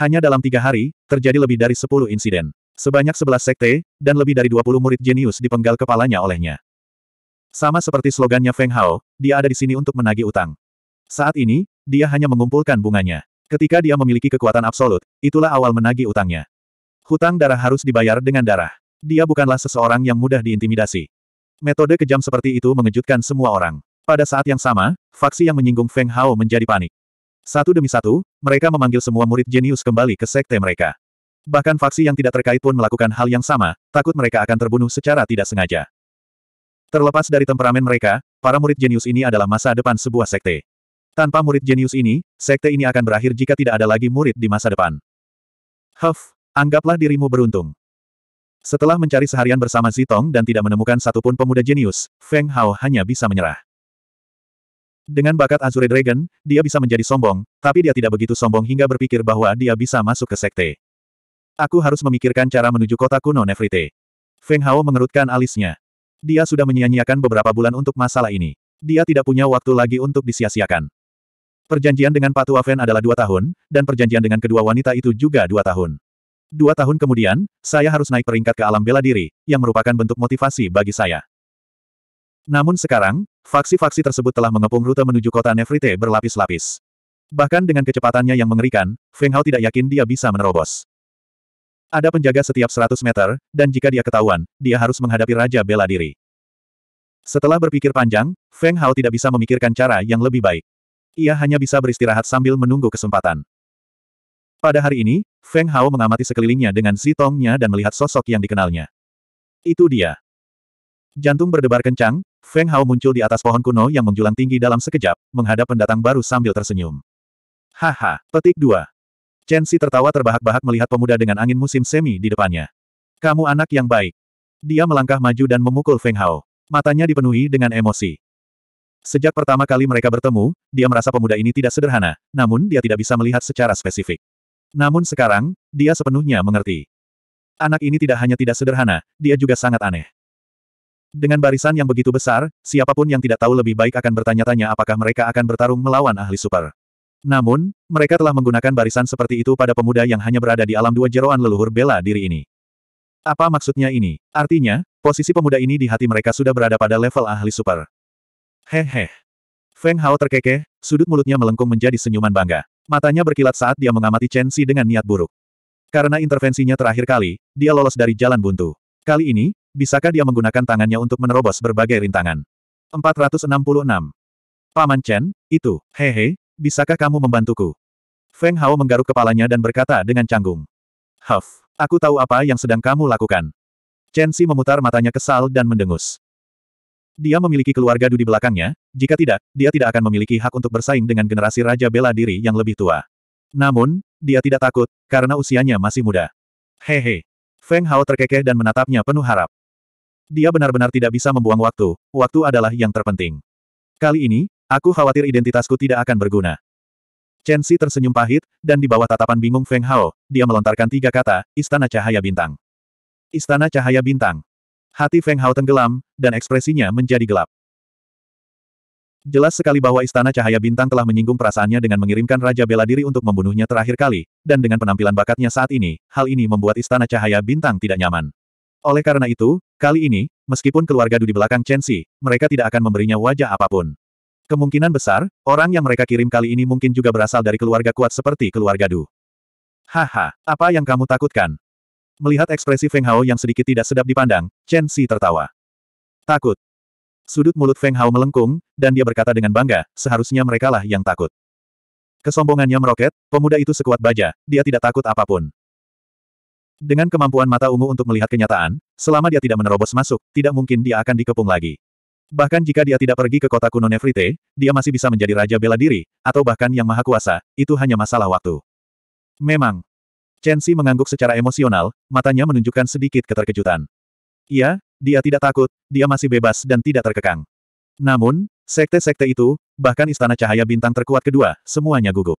A: Hanya dalam tiga hari, terjadi lebih dari sepuluh insiden. Sebanyak 11 sekte, dan lebih dari 20 murid jenius dipenggal kepalanya olehnya. Sama seperti slogannya Feng Hao, dia ada di sini untuk menagih utang. Saat ini, dia hanya mengumpulkan bunganya. Ketika dia memiliki kekuatan absolut, itulah awal menagih utangnya. Hutang darah harus dibayar dengan darah. Dia bukanlah seseorang yang mudah diintimidasi. Metode kejam seperti itu mengejutkan semua orang. Pada saat yang sama, faksi yang menyinggung Feng Hao menjadi panik. Satu demi satu, mereka memanggil semua murid jenius kembali ke sekte mereka. Bahkan faksi yang tidak terkait pun melakukan hal yang sama, takut mereka akan terbunuh secara tidak sengaja. Terlepas dari temperamen mereka, para murid jenius ini adalah masa depan sebuah sekte. Tanpa murid jenius ini, sekte ini akan berakhir jika tidak ada lagi murid di masa depan. Huff, anggaplah dirimu beruntung. Setelah mencari seharian bersama Zitong dan tidak menemukan satupun pemuda jenius, Feng Hao hanya bisa menyerah. Dengan bakat Azure Dragon, dia bisa menjadi sombong, tapi dia tidak begitu sombong hingga berpikir bahwa dia bisa masuk ke sekte. Aku harus memikirkan cara menuju kota kuno Nefrite. Feng Hao mengerutkan alisnya. Dia sudah menyia-nyiakan beberapa bulan untuk masalah ini. Dia tidak punya waktu lagi untuk disia-siakan. Perjanjian dengan Patu Aven adalah dua tahun, dan perjanjian dengan kedua wanita itu juga dua tahun. Dua tahun kemudian, saya harus naik peringkat ke alam bela diri, yang merupakan bentuk motivasi bagi saya. Namun sekarang, faksi-faksi tersebut telah mengepung rute menuju kota Nefrite berlapis-lapis. Bahkan dengan kecepatannya yang mengerikan, Feng Hao tidak yakin dia bisa menerobos. Ada penjaga setiap 100 meter, dan jika dia ketahuan, dia harus menghadapi Raja Bela Diri. Setelah berpikir panjang, Feng Hao tidak bisa memikirkan cara yang lebih baik. Ia hanya bisa beristirahat sambil menunggu kesempatan. Pada hari ini, Feng Hao mengamati sekelilingnya dengan si Tongnya dan melihat sosok yang dikenalnya. Itu dia. Jantung berdebar kencang, Feng Hao muncul di atas pohon kuno yang menjulang tinggi dalam sekejap, menghadap pendatang baru sambil tersenyum. Haha, petik 2. Chen Xi tertawa terbahak-bahak melihat pemuda dengan angin musim semi di depannya. Kamu anak yang baik. Dia melangkah maju dan memukul Feng Hao. Matanya dipenuhi dengan emosi. Sejak pertama kali mereka bertemu, dia merasa pemuda ini tidak sederhana, namun dia tidak bisa melihat secara spesifik. Namun sekarang, dia sepenuhnya mengerti. Anak ini tidak hanya tidak sederhana, dia juga sangat aneh. Dengan barisan yang begitu besar, siapapun yang tidak tahu lebih baik akan bertanya-tanya apakah mereka akan bertarung melawan ahli super. Namun, mereka telah menggunakan barisan seperti itu pada pemuda yang hanya berada di alam dua jeroan leluhur bela diri ini. Apa maksudnya ini? Artinya, posisi pemuda ini di hati mereka sudah berada pada level ahli super. Hehe. Feng Hao terkekeh, sudut mulutnya melengkung menjadi senyuman bangga. Matanya berkilat saat dia mengamati Chen Xi dengan niat buruk. Karena intervensinya terakhir kali, dia lolos dari jalan buntu. Kali ini, bisakah dia menggunakan tangannya untuk menerobos berbagai rintangan? 466. Paman Chen, itu, hehe, Bisakah kamu membantuku? Feng Hao menggaruk kepalanya dan berkata dengan canggung. Huff, aku tahu apa yang sedang kamu lakukan. Chen Xi memutar matanya kesal dan mendengus. Dia memiliki keluarga Du di belakangnya, jika tidak, dia tidak akan memiliki hak untuk bersaing dengan generasi Raja Bela Diri yang lebih tua. Namun, dia tidak takut, karena usianya masih muda. Hehe. Feng Hao terkekeh dan menatapnya penuh harap. Dia benar-benar tidak bisa membuang waktu, waktu adalah yang terpenting. Kali ini, Aku khawatir identitasku tidak akan berguna. Chen Xi tersenyum pahit, dan di bawah tatapan bingung Feng Hao, dia melontarkan tiga kata, Istana Cahaya Bintang. Istana Cahaya Bintang. Hati Feng Hao tenggelam, dan ekspresinya menjadi gelap. Jelas sekali bahwa Istana Cahaya Bintang telah menyinggung perasaannya dengan mengirimkan Raja Bela Diri untuk membunuhnya terakhir kali, dan dengan penampilan bakatnya saat ini, hal ini membuat Istana Cahaya Bintang tidak nyaman. Oleh karena itu, kali ini, meskipun keluarga Du di belakang Chen Xi, mereka tidak akan memberinya wajah apapun. Kemungkinan besar, orang yang mereka kirim kali ini mungkin juga berasal dari keluarga kuat seperti keluarga Du. Haha, apa yang kamu takutkan? Melihat ekspresi Feng Hao yang sedikit tidak sedap dipandang, Chen Xi tertawa. Takut. Sudut mulut Feng Hao melengkung, dan dia berkata dengan bangga, seharusnya merekalah yang takut. Kesombongannya meroket, pemuda itu sekuat baja, dia tidak takut apapun. Dengan kemampuan mata ungu untuk melihat kenyataan, selama dia tidak menerobos masuk, tidak mungkin dia akan dikepung lagi. Bahkan jika dia tidak pergi ke kota kuno Nefrite, dia masih bisa menjadi raja bela diri, atau bahkan yang maha kuasa, itu hanya masalah waktu. Memang. Chen Xi mengangguk secara emosional, matanya menunjukkan sedikit keterkejutan. Iya, dia tidak takut, dia masih bebas dan tidak terkekang. Namun, sekte-sekte itu, bahkan istana cahaya bintang terkuat kedua, semuanya gugup.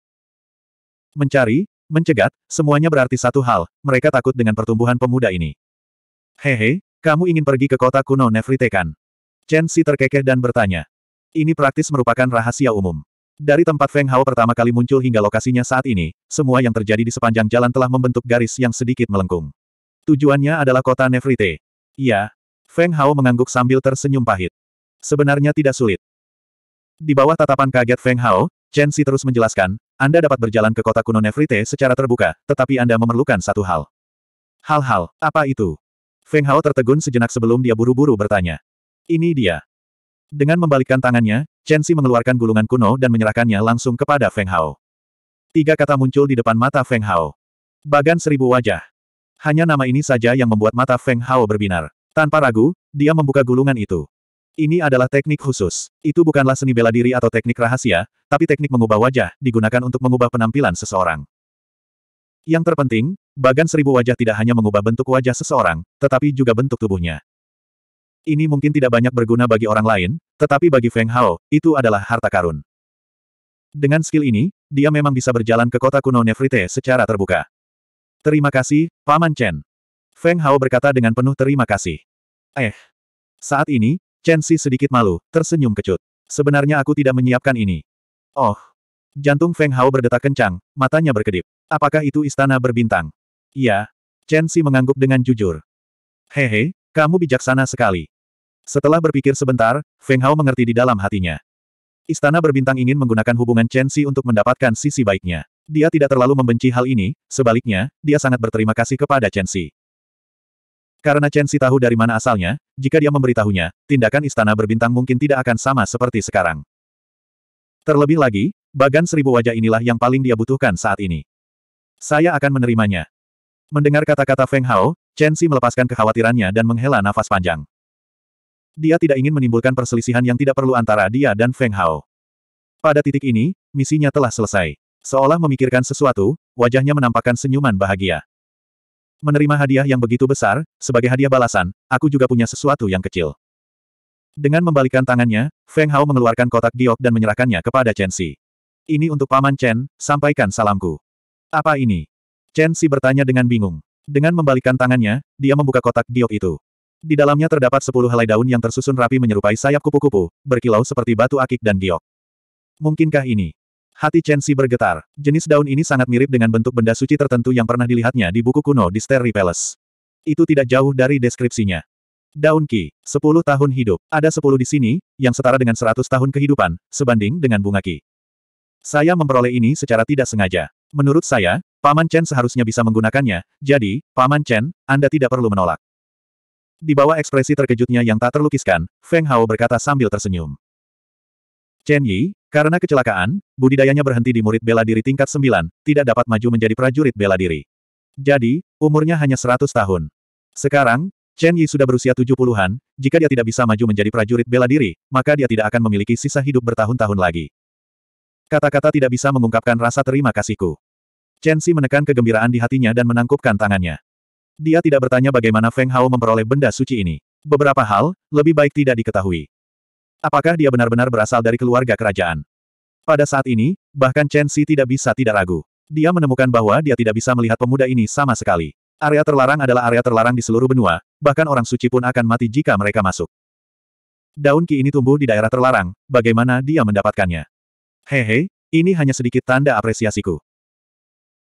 A: Mencari, mencegat, semuanya berarti satu hal, mereka takut dengan pertumbuhan pemuda ini. Hehe, kamu ingin pergi ke kota kuno Nefrite kan? Chen Si terkekeh dan bertanya. Ini praktis merupakan rahasia umum. Dari tempat Feng Hao pertama kali muncul hingga lokasinya saat ini, semua yang terjadi di sepanjang jalan telah membentuk garis yang sedikit melengkung. Tujuannya adalah kota Nefrite. Iya. Feng Hao mengangguk sambil tersenyum pahit. Sebenarnya tidak sulit. Di bawah tatapan kaget Feng Hao, Chen Si terus menjelaskan, Anda dapat berjalan ke kota kuno Nefrite secara terbuka, tetapi Anda memerlukan satu hal. Hal-hal, apa itu? Feng Hao tertegun sejenak sebelum dia buru-buru bertanya. Ini dia. Dengan membalikkan tangannya, Chen Xi mengeluarkan gulungan kuno dan menyerahkannya langsung kepada Feng Hao. Tiga kata muncul di depan mata Feng Hao. Bagan seribu wajah. Hanya nama ini saja yang membuat mata Feng Hao berbinar. Tanpa ragu, dia membuka gulungan itu. Ini adalah teknik khusus. Itu bukanlah seni bela diri atau teknik rahasia, tapi teknik mengubah wajah, digunakan untuk mengubah penampilan seseorang. Yang terpenting, bagan seribu wajah tidak hanya mengubah bentuk wajah seseorang, tetapi juga bentuk tubuhnya. Ini mungkin tidak banyak berguna bagi orang lain, tetapi bagi Feng Hao, itu adalah harta karun. Dengan skill ini, dia memang bisa berjalan ke kota kuno Nefrite secara terbuka. Terima kasih, Paman Chen. Feng Hao berkata dengan penuh terima kasih. Eh. Saat ini, Chen Si sedikit malu, tersenyum kecut. Sebenarnya aku tidak menyiapkan ini. Oh. Jantung Feng Hao berdetak kencang, matanya berkedip. Apakah itu istana berbintang? Iya. Chen Si mengangguk dengan jujur. Hehe, kamu bijaksana sekali. Setelah berpikir sebentar, Feng Hao mengerti di dalam hatinya. Istana berbintang ingin menggunakan hubungan Chen Xi untuk mendapatkan sisi baiknya. Dia tidak terlalu membenci hal ini, sebaliknya, dia sangat berterima kasih kepada Chen Xi. Karena Chen Xi tahu dari mana asalnya, jika dia memberitahunya, tindakan istana berbintang mungkin tidak akan sama seperti sekarang. Terlebih lagi, bagan seribu wajah inilah yang paling dia butuhkan saat ini. Saya akan menerimanya, Mendengar kata-kata Feng Hao, Chen Xi melepaskan kekhawatirannya dan menghela nafas panjang dia tidak ingin menimbulkan perselisihan yang tidak perlu antara dia dan Feng Hao. Pada titik ini, misinya telah selesai. Seolah memikirkan sesuatu, wajahnya menampakkan senyuman bahagia. Menerima hadiah yang begitu besar, sebagai hadiah balasan, aku juga punya sesuatu yang kecil. Dengan membalikkan tangannya, Feng Hao mengeluarkan kotak giok dan menyerahkannya kepada Chen Xi. Ini untuk Paman Chen, sampaikan salamku. Apa ini? Chen Xi bertanya dengan bingung. Dengan membalikkan tangannya, dia membuka kotak giok itu. Di dalamnya terdapat sepuluh helai daun yang tersusun rapi menyerupai sayap kupu-kupu, berkilau seperti batu akik dan giok. Mungkinkah ini? Hati Chen Si bergetar. Jenis daun ini sangat mirip dengan bentuk benda suci tertentu yang pernah dilihatnya di buku kuno di Sterry Palace. Itu tidak jauh dari deskripsinya. Daun Ki, sepuluh tahun hidup. Ada sepuluh di sini, yang setara dengan seratus tahun kehidupan, sebanding dengan bunga Ki. Saya memperoleh ini secara tidak sengaja. Menurut saya, Paman Chen seharusnya bisa menggunakannya, jadi, Paman Chen, Anda tidak perlu menolak. Di bawah ekspresi terkejutnya yang tak terlukiskan, Feng Hao berkata sambil tersenyum. Chen Yi, karena kecelakaan, budidayanya berhenti di murid bela diri tingkat 9, tidak dapat maju menjadi prajurit bela diri. Jadi, umurnya hanya 100 tahun. Sekarang, Chen Yi sudah berusia 70-an, jika dia tidak bisa maju menjadi prajurit bela diri, maka dia tidak akan memiliki sisa hidup bertahun-tahun lagi. Kata-kata tidak bisa mengungkapkan rasa terima kasihku. Chen Xi menekan kegembiraan di hatinya dan menangkupkan tangannya. Dia tidak bertanya bagaimana Feng Hao memperoleh benda suci ini. Beberapa hal, lebih baik tidak diketahui. Apakah dia benar-benar berasal dari keluarga kerajaan? Pada saat ini, bahkan Chen Xi tidak bisa tidak ragu. Dia menemukan bahwa dia tidak bisa melihat pemuda ini sama sekali. Area terlarang adalah area terlarang di seluruh benua, bahkan orang suci pun akan mati jika mereka masuk. Daun ki ini tumbuh di daerah terlarang, bagaimana dia mendapatkannya? Hehe, ini hanya sedikit tanda apresiasiku.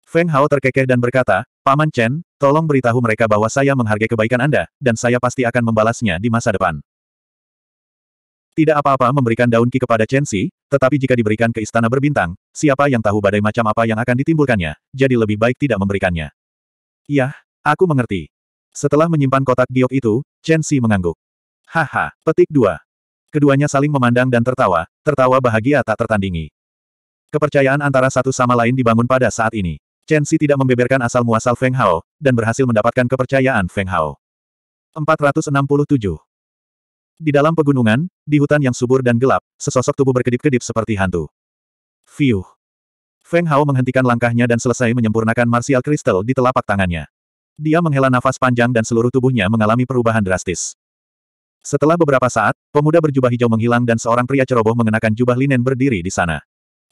A: Feng Hao terkekeh dan berkata, Paman Chen, tolong beritahu mereka bahwa saya menghargai kebaikan Anda, dan saya pasti akan membalasnya di masa depan. Tidak apa-apa memberikan daun ki kepada Chen Xi, tetapi jika diberikan ke istana berbintang, siapa yang tahu badai macam apa yang akan ditimbulkannya, jadi lebih baik tidak memberikannya. Yah, aku mengerti. Setelah menyimpan kotak giok itu, Chen Xi mengangguk. Haha, petik dua. Keduanya saling memandang dan tertawa, tertawa bahagia tak tertandingi. Kepercayaan antara satu sama lain dibangun pada saat ini. Chen Xi tidak membeberkan asal-muasal Feng Hao, dan berhasil mendapatkan kepercayaan Feng Hao. 467. Di dalam pegunungan, di hutan yang subur dan gelap, sesosok tubuh berkedip-kedip seperti hantu. Fiuh. Feng Hao menghentikan langkahnya dan selesai menyempurnakan martial kristal di telapak tangannya. Dia menghela nafas panjang dan seluruh tubuhnya mengalami perubahan drastis. Setelah beberapa saat, pemuda berjubah hijau menghilang dan seorang pria ceroboh mengenakan jubah linen berdiri di sana.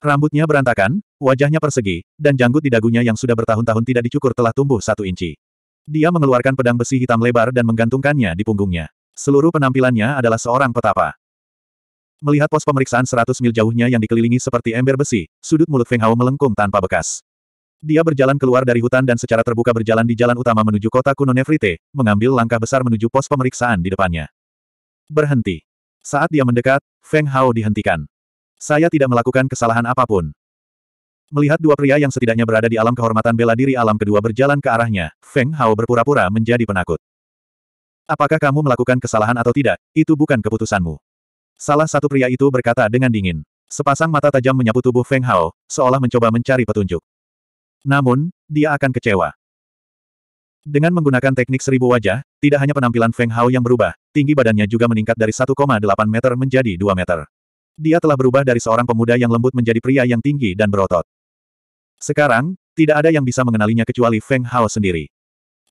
A: Rambutnya berantakan, wajahnya persegi, dan janggut di dagunya yang sudah bertahun-tahun tidak dicukur telah tumbuh satu inci. Dia mengeluarkan pedang besi hitam lebar dan menggantungkannya di punggungnya. Seluruh penampilannya adalah seorang petapa. Melihat pos pemeriksaan 100 mil jauhnya yang dikelilingi seperti ember besi, sudut mulut Feng Hao melengkung tanpa bekas. Dia berjalan keluar dari hutan dan secara terbuka berjalan di jalan utama menuju kota kuno Nefrite, mengambil langkah besar menuju pos pemeriksaan di depannya. Berhenti. Saat dia mendekat, Feng Hao dihentikan. Saya tidak melakukan kesalahan apapun. Melihat dua pria yang setidaknya berada di alam kehormatan bela diri alam kedua berjalan ke arahnya, Feng Hao berpura-pura menjadi penakut. Apakah kamu melakukan kesalahan atau tidak, itu bukan keputusanmu. Salah satu pria itu berkata dengan dingin. Sepasang mata tajam menyapu tubuh Feng Hao, seolah mencoba mencari petunjuk. Namun, dia akan kecewa. Dengan menggunakan teknik seribu wajah, tidak hanya penampilan Feng Hao yang berubah, tinggi badannya juga meningkat dari 1,8 meter menjadi 2 meter. Dia telah berubah dari seorang pemuda yang lembut menjadi pria yang tinggi dan berotot. Sekarang, tidak ada yang bisa mengenalinya kecuali Feng Hao sendiri.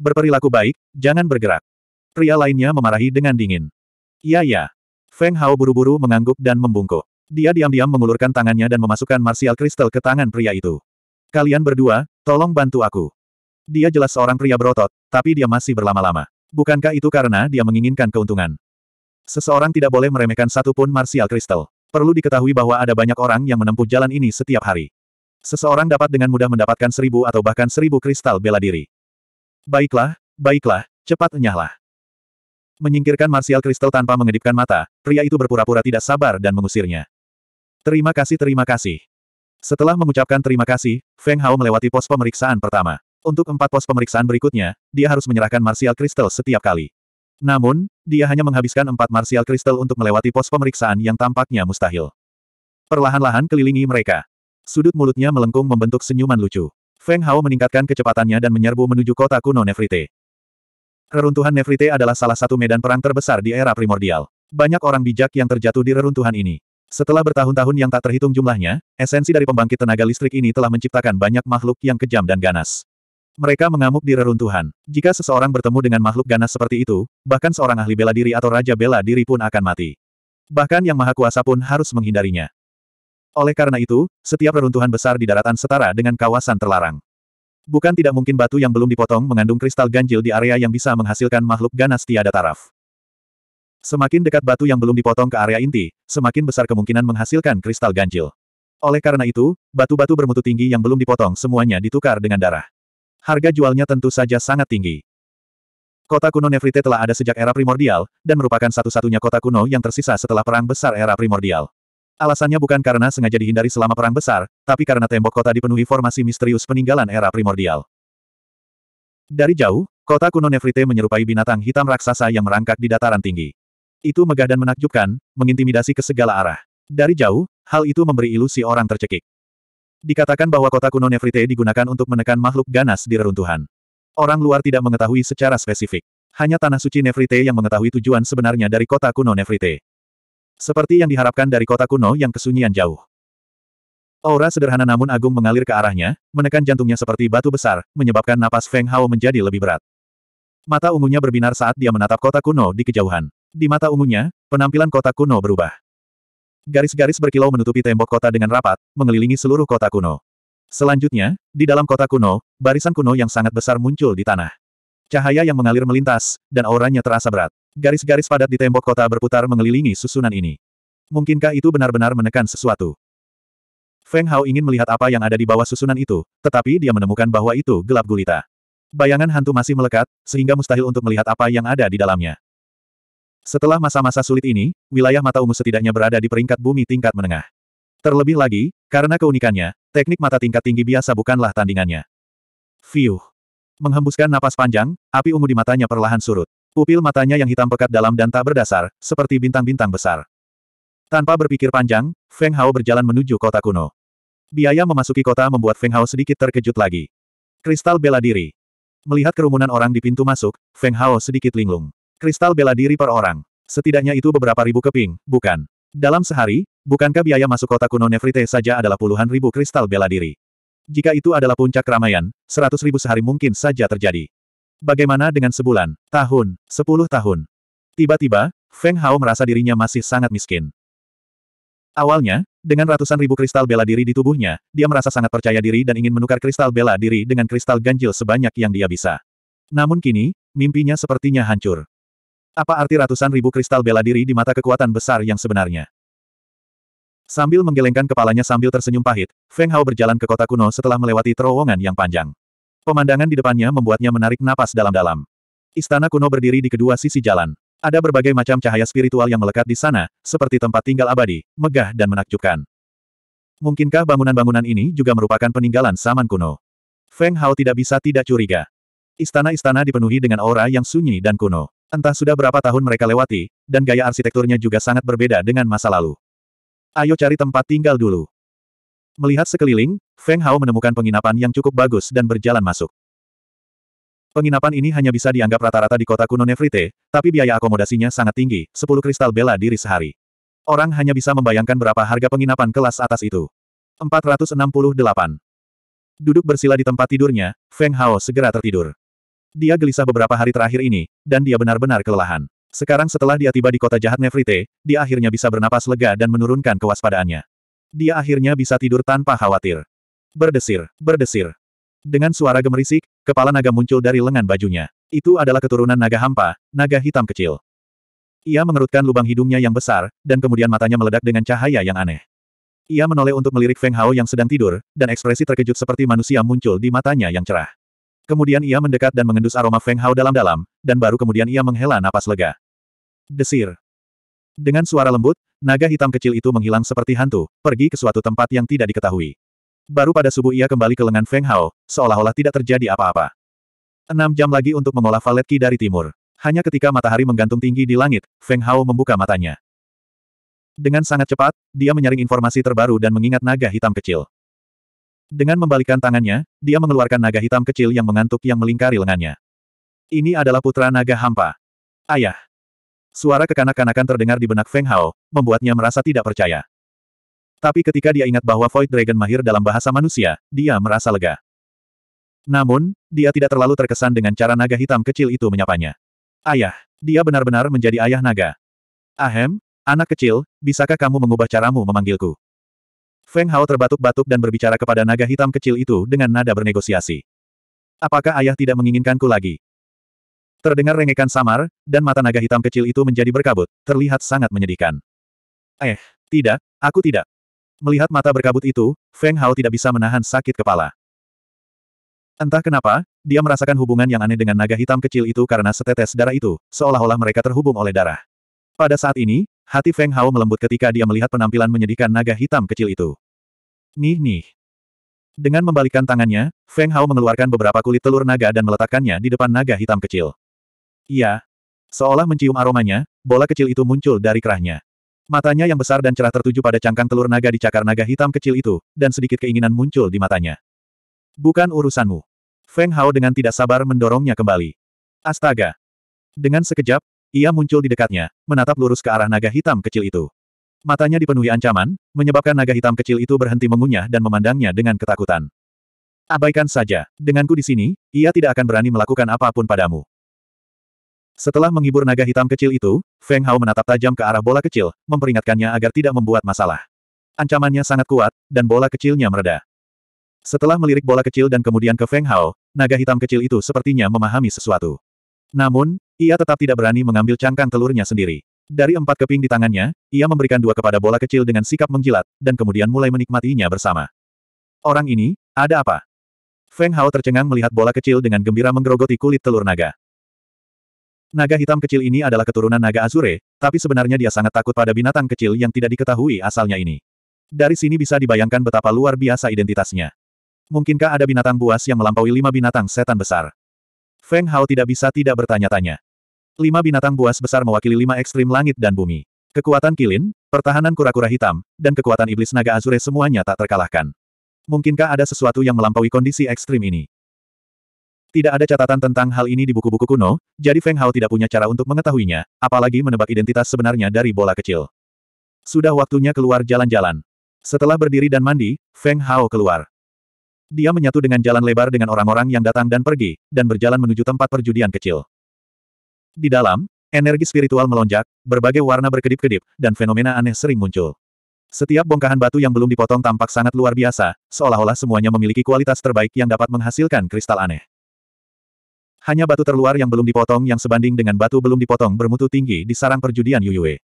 A: Berperilaku baik, jangan bergerak. Pria lainnya memarahi dengan dingin. Ya ya. Feng Hao buru-buru mengangguk dan membungkuk. Dia diam-diam mengulurkan tangannya dan memasukkan martial kristal ke tangan pria itu. Kalian berdua, tolong bantu aku. Dia jelas seorang pria berotot, tapi dia masih berlama-lama. Bukankah itu karena dia menginginkan keuntungan? Seseorang tidak boleh meremehkan satupun martial kristal. Perlu diketahui bahwa ada banyak orang yang menempuh jalan ini setiap hari. Seseorang dapat dengan mudah mendapatkan seribu atau bahkan seribu kristal bela diri. Baiklah, baiklah, cepat enyahlah. Menyingkirkan marsial kristal tanpa mengedipkan mata, pria itu berpura-pura tidak sabar dan mengusirnya. Terima kasih terima kasih. Setelah mengucapkan terima kasih, Feng Hao melewati pos pemeriksaan pertama. Untuk empat pos pemeriksaan berikutnya, dia harus menyerahkan marsial kristal setiap kali. Namun, dia hanya menghabiskan empat martial kristal untuk melewati pos pemeriksaan yang tampaknya mustahil. Perlahan-lahan kelilingi mereka. Sudut mulutnya melengkung membentuk senyuman lucu. Feng Hao meningkatkan kecepatannya dan menyerbu menuju kota kuno Nefrite. Reruntuhan Nefrite adalah salah satu medan perang terbesar di era primordial. Banyak orang bijak yang terjatuh di reruntuhan ini. Setelah bertahun-tahun yang tak terhitung jumlahnya, esensi dari pembangkit tenaga listrik ini telah menciptakan banyak makhluk yang kejam dan ganas. Mereka mengamuk di reruntuhan. Jika seseorang bertemu dengan makhluk ganas seperti itu, bahkan seorang ahli bela diri atau raja bela diri pun akan mati. Bahkan yang maha kuasa pun harus menghindarinya. Oleh karena itu, setiap reruntuhan besar di daratan setara dengan kawasan terlarang. Bukan tidak mungkin batu yang belum dipotong mengandung kristal ganjil di area yang bisa menghasilkan makhluk ganas tiada taraf. Semakin dekat batu yang belum dipotong ke area inti, semakin besar kemungkinan menghasilkan kristal ganjil. Oleh karena itu, batu-batu bermutu tinggi yang belum dipotong semuanya ditukar dengan darah. Harga jualnya tentu saja sangat tinggi. Kota kuno Nefrite telah ada sejak era primordial, dan merupakan satu-satunya kota kuno yang tersisa setelah perang besar era primordial. Alasannya bukan karena sengaja dihindari selama perang besar, tapi karena tembok kota dipenuhi formasi misterius peninggalan era primordial. Dari jauh, kota kuno Nefrite menyerupai binatang hitam raksasa yang merangkak di dataran tinggi. Itu megah dan menakjubkan, mengintimidasi ke segala arah. Dari jauh, hal itu memberi ilusi orang tercekik. Dikatakan bahwa kota kuno Nevrite digunakan untuk menekan makhluk ganas di reruntuhan. Orang luar tidak mengetahui secara spesifik. Hanya tanah suci Nevrite yang mengetahui tujuan sebenarnya dari kota kuno Nevrite. Seperti yang diharapkan dari kota kuno yang kesunyian jauh. Aura sederhana namun agung mengalir ke arahnya, menekan jantungnya seperti batu besar, menyebabkan napas Feng Hao menjadi lebih berat. Mata ungunya berbinar saat dia menatap kota kuno di kejauhan. Di mata ungunya, penampilan kota kuno berubah. Garis-garis berkilau menutupi tembok kota dengan rapat, mengelilingi seluruh kota kuno. Selanjutnya, di dalam kota kuno, barisan kuno yang sangat besar muncul di tanah. Cahaya yang mengalir melintas, dan auranya terasa berat. Garis-garis padat di tembok kota berputar mengelilingi susunan ini. Mungkinkah itu benar-benar menekan sesuatu? Feng Hao ingin melihat apa yang ada di bawah susunan itu, tetapi dia menemukan bahwa itu gelap gulita. Bayangan hantu masih melekat, sehingga mustahil untuk melihat apa yang ada di dalamnya. Setelah masa-masa sulit ini, wilayah mata ungu setidaknya berada di peringkat bumi tingkat menengah. Terlebih lagi, karena keunikannya, teknik mata tingkat tinggi biasa bukanlah tandingannya. Fiuh. Menghembuskan napas panjang, api ungu di matanya perlahan surut. Pupil matanya yang hitam pekat dalam dan tak berdasar, seperti bintang-bintang besar. Tanpa berpikir panjang, Feng Hao berjalan menuju kota kuno. Biaya memasuki kota membuat Feng Hao sedikit terkejut lagi. Kristal bela diri. Melihat kerumunan orang di pintu masuk, Feng Hao sedikit linglung. Kristal bela diri per orang. Setidaknya itu beberapa ribu keping, bukan? Dalam sehari, bukankah biaya masuk kota kuno Nefrite saja adalah puluhan ribu kristal bela diri? Jika itu adalah puncak keramaian, seratus ribu sehari mungkin saja terjadi. Bagaimana dengan sebulan, tahun, sepuluh tahun? Tiba-tiba, Feng Hao merasa dirinya masih sangat miskin. Awalnya, dengan ratusan ribu kristal bela diri di tubuhnya, dia merasa sangat percaya diri dan ingin menukar kristal bela diri dengan kristal ganjil sebanyak yang dia bisa. Namun kini, mimpinya sepertinya hancur. Apa arti ratusan ribu kristal bela diri di mata kekuatan besar yang sebenarnya? Sambil menggelengkan kepalanya sambil tersenyum pahit, Feng Hao berjalan ke kota kuno setelah melewati terowongan yang panjang. Pemandangan di depannya membuatnya menarik napas dalam-dalam. Istana kuno berdiri di kedua sisi jalan. Ada berbagai macam cahaya spiritual yang melekat di sana, seperti tempat tinggal abadi, megah dan menakjubkan. Mungkinkah bangunan-bangunan ini juga merupakan peninggalan zaman kuno? Feng Hao tidak bisa tidak curiga. Istana-istana dipenuhi dengan aura yang sunyi dan kuno. Entah sudah berapa tahun mereka lewati, dan gaya arsitekturnya juga sangat berbeda dengan masa lalu. Ayo cari tempat tinggal dulu. Melihat sekeliling, Feng Hao menemukan penginapan yang cukup bagus dan berjalan masuk. Penginapan ini hanya bisa dianggap rata-rata di kota kuno Nefrite, tapi biaya akomodasinya sangat tinggi, 10 kristal bela diri sehari. Orang hanya bisa membayangkan berapa harga penginapan kelas atas itu. 468. Duduk bersila di tempat tidurnya, Feng Hao segera tertidur. Dia gelisah beberapa hari terakhir ini, dan dia benar-benar kelelahan. Sekarang setelah dia tiba di kota jahat Nefrite, dia akhirnya bisa bernapas lega dan menurunkan kewaspadaannya. Dia akhirnya bisa tidur tanpa khawatir. Berdesir, berdesir. Dengan suara gemerisik, kepala naga muncul dari lengan bajunya. Itu adalah keturunan naga hampa, naga hitam kecil. Ia mengerutkan lubang hidungnya yang besar, dan kemudian matanya meledak dengan cahaya yang aneh. Ia menoleh untuk melirik Feng Hao yang sedang tidur, dan ekspresi terkejut seperti manusia muncul di matanya yang cerah. Kemudian ia mendekat dan mengendus aroma Feng Hao dalam-dalam, dan baru kemudian ia menghela napas lega. Desir. Dengan suara lembut, naga hitam kecil itu menghilang seperti hantu, pergi ke suatu tempat yang tidak diketahui. Baru pada subuh ia kembali ke lengan Feng Hao, seolah-olah tidak terjadi apa-apa. Enam jam lagi untuk mengolah valet ki dari timur. Hanya ketika matahari menggantung tinggi di langit, Feng Hao membuka matanya. Dengan sangat cepat, dia menyaring informasi terbaru dan mengingat naga hitam kecil. Dengan membalikkan tangannya, dia mengeluarkan naga hitam kecil yang mengantuk yang melingkari lengannya. Ini adalah putra naga hampa. Ayah. Suara kekanak-kanakan terdengar di benak Feng Hao, membuatnya merasa tidak percaya. Tapi ketika dia ingat bahwa Void Dragon mahir dalam bahasa manusia, dia merasa lega. Namun, dia tidak terlalu terkesan dengan cara naga hitam kecil itu menyapanya. Ayah, dia benar-benar menjadi ayah naga. Ahem, anak kecil, bisakah kamu mengubah caramu memanggilku? Feng Hao terbatuk-batuk dan berbicara kepada naga hitam kecil itu dengan nada bernegosiasi. Apakah ayah tidak menginginkanku lagi? Terdengar rengekan samar, dan mata naga hitam kecil itu menjadi berkabut, terlihat sangat menyedihkan. Eh, tidak, aku tidak. Melihat mata berkabut itu, Feng Hao tidak bisa menahan sakit kepala. Entah kenapa, dia merasakan hubungan yang aneh dengan naga hitam kecil itu karena setetes darah itu, seolah-olah mereka terhubung oleh darah. Pada saat ini, Hati Feng Hao melembut ketika dia melihat penampilan menyedihkan naga hitam kecil itu. Nih nih. Dengan membalikkan tangannya, Feng Hao mengeluarkan beberapa kulit telur naga dan meletakkannya di depan naga hitam kecil. Iya. Seolah mencium aromanya, bola kecil itu muncul dari kerahnya. Matanya yang besar dan cerah tertuju pada cangkang telur naga di cakar naga hitam kecil itu, dan sedikit keinginan muncul di matanya. Bukan urusanmu. Feng Hao dengan tidak sabar mendorongnya kembali. Astaga! Dengan sekejap, ia muncul di dekatnya, menatap lurus ke arah naga hitam kecil itu. Matanya dipenuhi ancaman, menyebabkan naga hitam kecil itu berhenti mengunyah dan memandangnya dengan ketakutan. Abaikan saja, denganku di sini, ia tidak akan berani melakukan apapun padamu. Setelah menghibur naga hitam kecil itu, Feng Hao menatap tajam ke arah bola kecil, memperingatkannya agar tidak membuat masalah. Ancamannya sangat kuat, dan bola kecilnya mereda. Setelah melirik bola kecil dan kemudian ke Feng Hao, naga hitam kecil itu sepertinya memahami sesuatu. Namun, ia tetap tidak berani mengambil cangkang telurnya sendiri. Dari empat keping di tangannya, ia memberikan dua kepada bola kecil dengan sikap menggilat, dan kemudian mulai menikmatinya bersama. Orang ini, ada apa? Feng Hao tercengang melihat bola kecil dengan gembira menggerogoti kulit telur naga. Naga hitam kecil ini adalah keturunan naga Azure, tapi sebenarnya dia sangat takut pada binatang kecil yang tidak diketahui asalnya ini. Dari sini bisa dibayangkan betapa luar biasa identitasnya. Mungkinkah ada binatang buas yang melampaui lima binatang setan besar? Feng Hao tidak bisa tidak bertanya-tanya. Lima binatang buas besar mewakili lima ekstrim langit dan bumi. Kekuatan kilin, pertahanan kura-kura hitam, dan kekuatan iblis naga azure semuanya tak terkalahkan. Mungkinkah ada sesuatu yang melampaui kondisi ekstrim ini? Tidak ada catatan tentang hal ini di buku-buku kuno, jadi Feng Hao tidak punya cara untuk mengetahuinya, apalagi menebak identitas sebenarnya dari bola kecil. Sudah waktunya keluar jalan-jalan. Setelah berdiri dan mandi, Feng Hao keluar. Dia menyatu dengan jalan lebar dengan orang-orang yang datang dan pergi, dan berjalan menuju tempat perjudian kecil. Di dalam, energi spiritual melonjak, berbagai warna berkedip-kedip, dan fenomena aneh sering muncul. Setiap bongkahan batu yang belum dipotong tampak sangat luar biasa, seolah-olah semuanya memiliki kualitas terbaik yang dapat menghasilkan kristal aneh. Hanya batu terluar yang belum dipotong yang sebanding dengan batu belum dipotong bermutu tinggi di sarang perjudian Yuyue.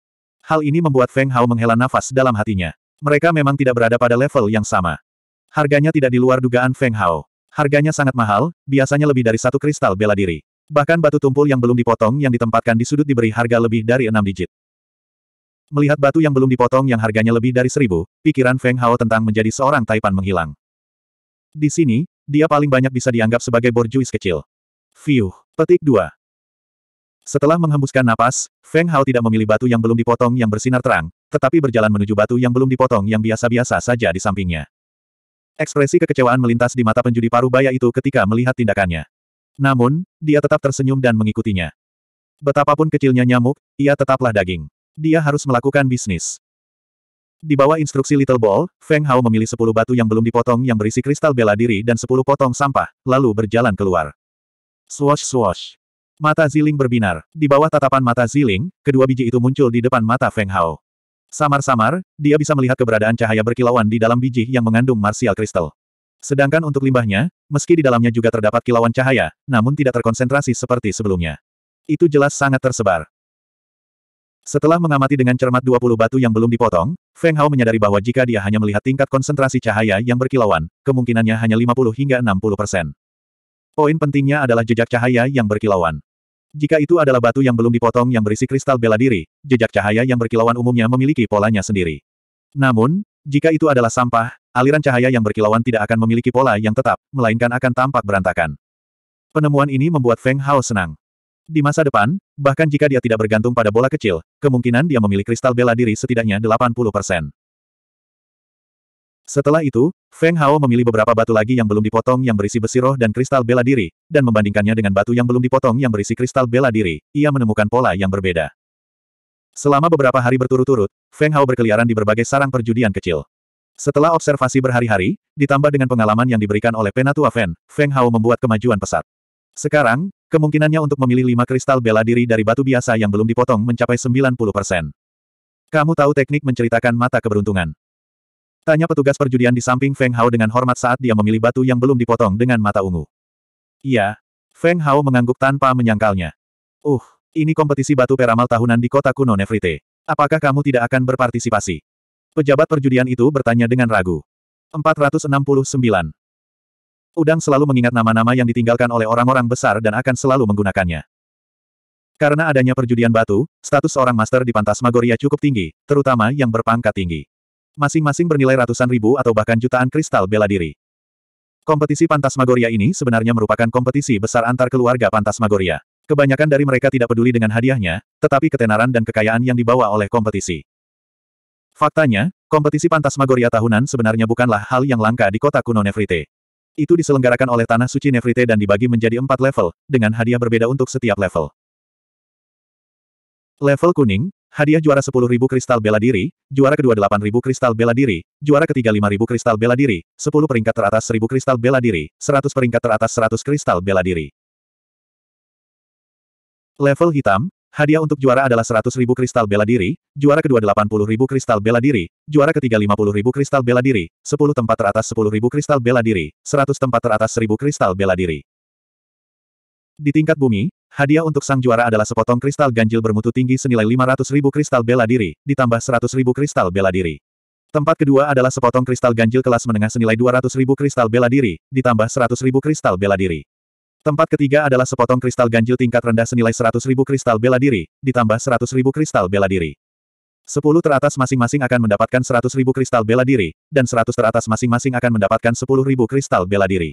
A: Hal ini membuat Feng Hao menghela nafas dalam hatinya. Mereka memang tidak berada pada level yang sama. Harganya tidak di luar dugaan Feng Hao. Harganya sangat mahal, biasanya lebih dari satu kristal bela diri. Bahkan batu tumpul yang belum dipotong yang ditempatkan di sudut diberi harga lebih dari enam digit. Melihat batu yang belum dipotong yang harganya lebih dari seribu, pikiran Feng Hao tentang menjadi seorang Taipan menghilang. Di sini, dia paling banyak bisa dianggap sebagai borjuis kecil. View Petik dua. Setelah menghembuskan napas, Feng Hao tidak memilih batu yang belum dipotong yang bersinar terang, tetapi berjalan menuju batu yang belum dipotong yang biasa-biasa saja di sampingnya. Ekspresi kekecewaan melintas di mata penjudi paruh baya itu ketika melihat tindakannya. Namun, dia tetap tersenyum dan mengikutinya. Betapapun kecilnya nyamuk, ia tetaplah daging. Dia harus melakukan bisnis. Di bawah instruksi Little Ball, Feng Hao memilih 10 batu yang belum dipotong yang berisi kristal bela diri dan 10 potong sampah, lalu berjalan keluar. Swash swash. Mata Ziling berbinar. Di bawah tatapan mata Ziling, kedua biji itu muncul di depan mata Feng Hao. Samar-samar, dia bisa melihat keberadaan cahaya berkilauan di dalam biji yang mengandung martial kristal. Sedangkan untuk limbahnya, meski di dalamnya juga terdapat kilauan cahaya, namun tidak terkonsentrasi seperti sebelumnya. Itu jelas sangat tersebar. Setelah mengamati dengan cermat 20 batu yang belum dipotong, Feng Hao menyadari bahwa jika dia hanya melihat tingkat konsentrasi cahaya yang berkilauan, kemungkinannya hanya 50 hingga 60 persen. Poin pentingnya adalah jejak cahaya yang berkilauan. Jika itu adalah batu yang belum dipotong yang berisi kristal bela diri, jejak cahaya yang berkilauan umumnya memiliki polanya sendiri. Namun, jika itu adalah sampah, aliran cahaya yang berkilauan tidak akan memiliki pola yang tetap, melainkan akan tampak berantakan. Penemuan ini membuat Feng Hao senang. Di masa depan, bahkan jika dia tidak bergantung pada bola kecil, kemungkinan dia memiliki kristal bela diri setidaknya 80%. Setelah itu, Feng Hao memilih beberapa batu lagi yang belum dipotong yang berisi besi roh dan kristal bela diri, dan membandingkannya dengan batu yang belum dipotong yang berisi kristal bela diri, ia menemukan pola yang berbeda. Selama beberapa hari berturut-turut, Feng Hao berkeliaran di berbagai sarang perjudian kecil. Setelah observasi berhari-hari, ditambah dengan pengalaman yang diberikan oleh Penatua Fen, Feng Hao membuat kemajuan pesat. Sekarang, kemungkinannya untuk memilih lima kristal bela diri dari batu biasa yang belum dipotong mencapai 90 persen. Kamu tahu teknik menceritakan mata keberuntungan. Tanya petugas perjudian di samping Feng Hao dengan hormat saat dia memilih batu yang belum dipotong dengan mata ungu. Iya. Feng Hao mengangguk tanpa menyangkalnya. Uh, ini kompetisi batu peramal tahunan di kota kuno Nefrite. Apakah kamu tidak akan berpartisipasi? Pejabat perjudian itu bertanya dengan ragu. 469. Udang selalu mengingat nama-nama yang ditinggalkan oleh orang-orang besar dan akan selalu menggunakannya. Karena adanya perjudian batu, status seorang master di pantas Magoria cukup tinggi, terutama yang berpangkat tinggi. Masing-masing bernilai ratusan ribu atau bahkan jutaan kristal bela diri. Kompetisi Pantasmagoria ini sebenarnya merupakan kompetisi besar antar keluarga Pantasmagoria. Kebanyakan dari mereka tidak peduli dengan hadiahnya, tetapi ketenaran dan kekayaan yang dibawa oleh kompetisi. Faktanya, kompetisi Pantasmagoria tahunan sebenarnya bukanlah hal yang langka di kota kuno Nefrite. Itu diselenggarakan oleh Tanah Suci Nefrite dan dibagi menjadi empat level, dengan hadiah berbeda untuk setiap level. Level kuning, hadiah juara 10.000 kristal bela diri, juara kedua 8.000 kristal bela diri, juara ketiga 5.000 kristal bela diri, 10 peringkat teratas 1.000 kristal bela diri, 100 peringkat teratas 100 kristal bela diri. Level hitam, hadiah untuk juara adalah 100.000 kristal bela diri, juara kedua 80.000 kristal bela diri, juara ketiga 50.000 kristal bela diri, 10 tempat teratas 10.000 kristal bela diri, 100 tempat teratas 1.000 kristal bela diri. Di tingkat bumi, hadiah untuk sang juara adalah sepotong kristal ganjil bermutu tinggi senilai 500.000 kristal bela diri, ditambah 100.000 kristal bela diri. Tempat kedua adalah sepotong kristal ganjil kelas menengah senilai 200.000 kristal bela diri, ditambah 100.000 kristal bela diri. Tempat ketiga adalah sepotong kristal ganjil tingkat rendah senilai 100.000 kristal bela diri, ditambah 100.000 kristal bela diri. 10 teratas masing-masing akan mendapatkan 100.000 kristal bela diri, dan 100 teratas masing-masing akan mendapatkan 10.000 kristal bela diri.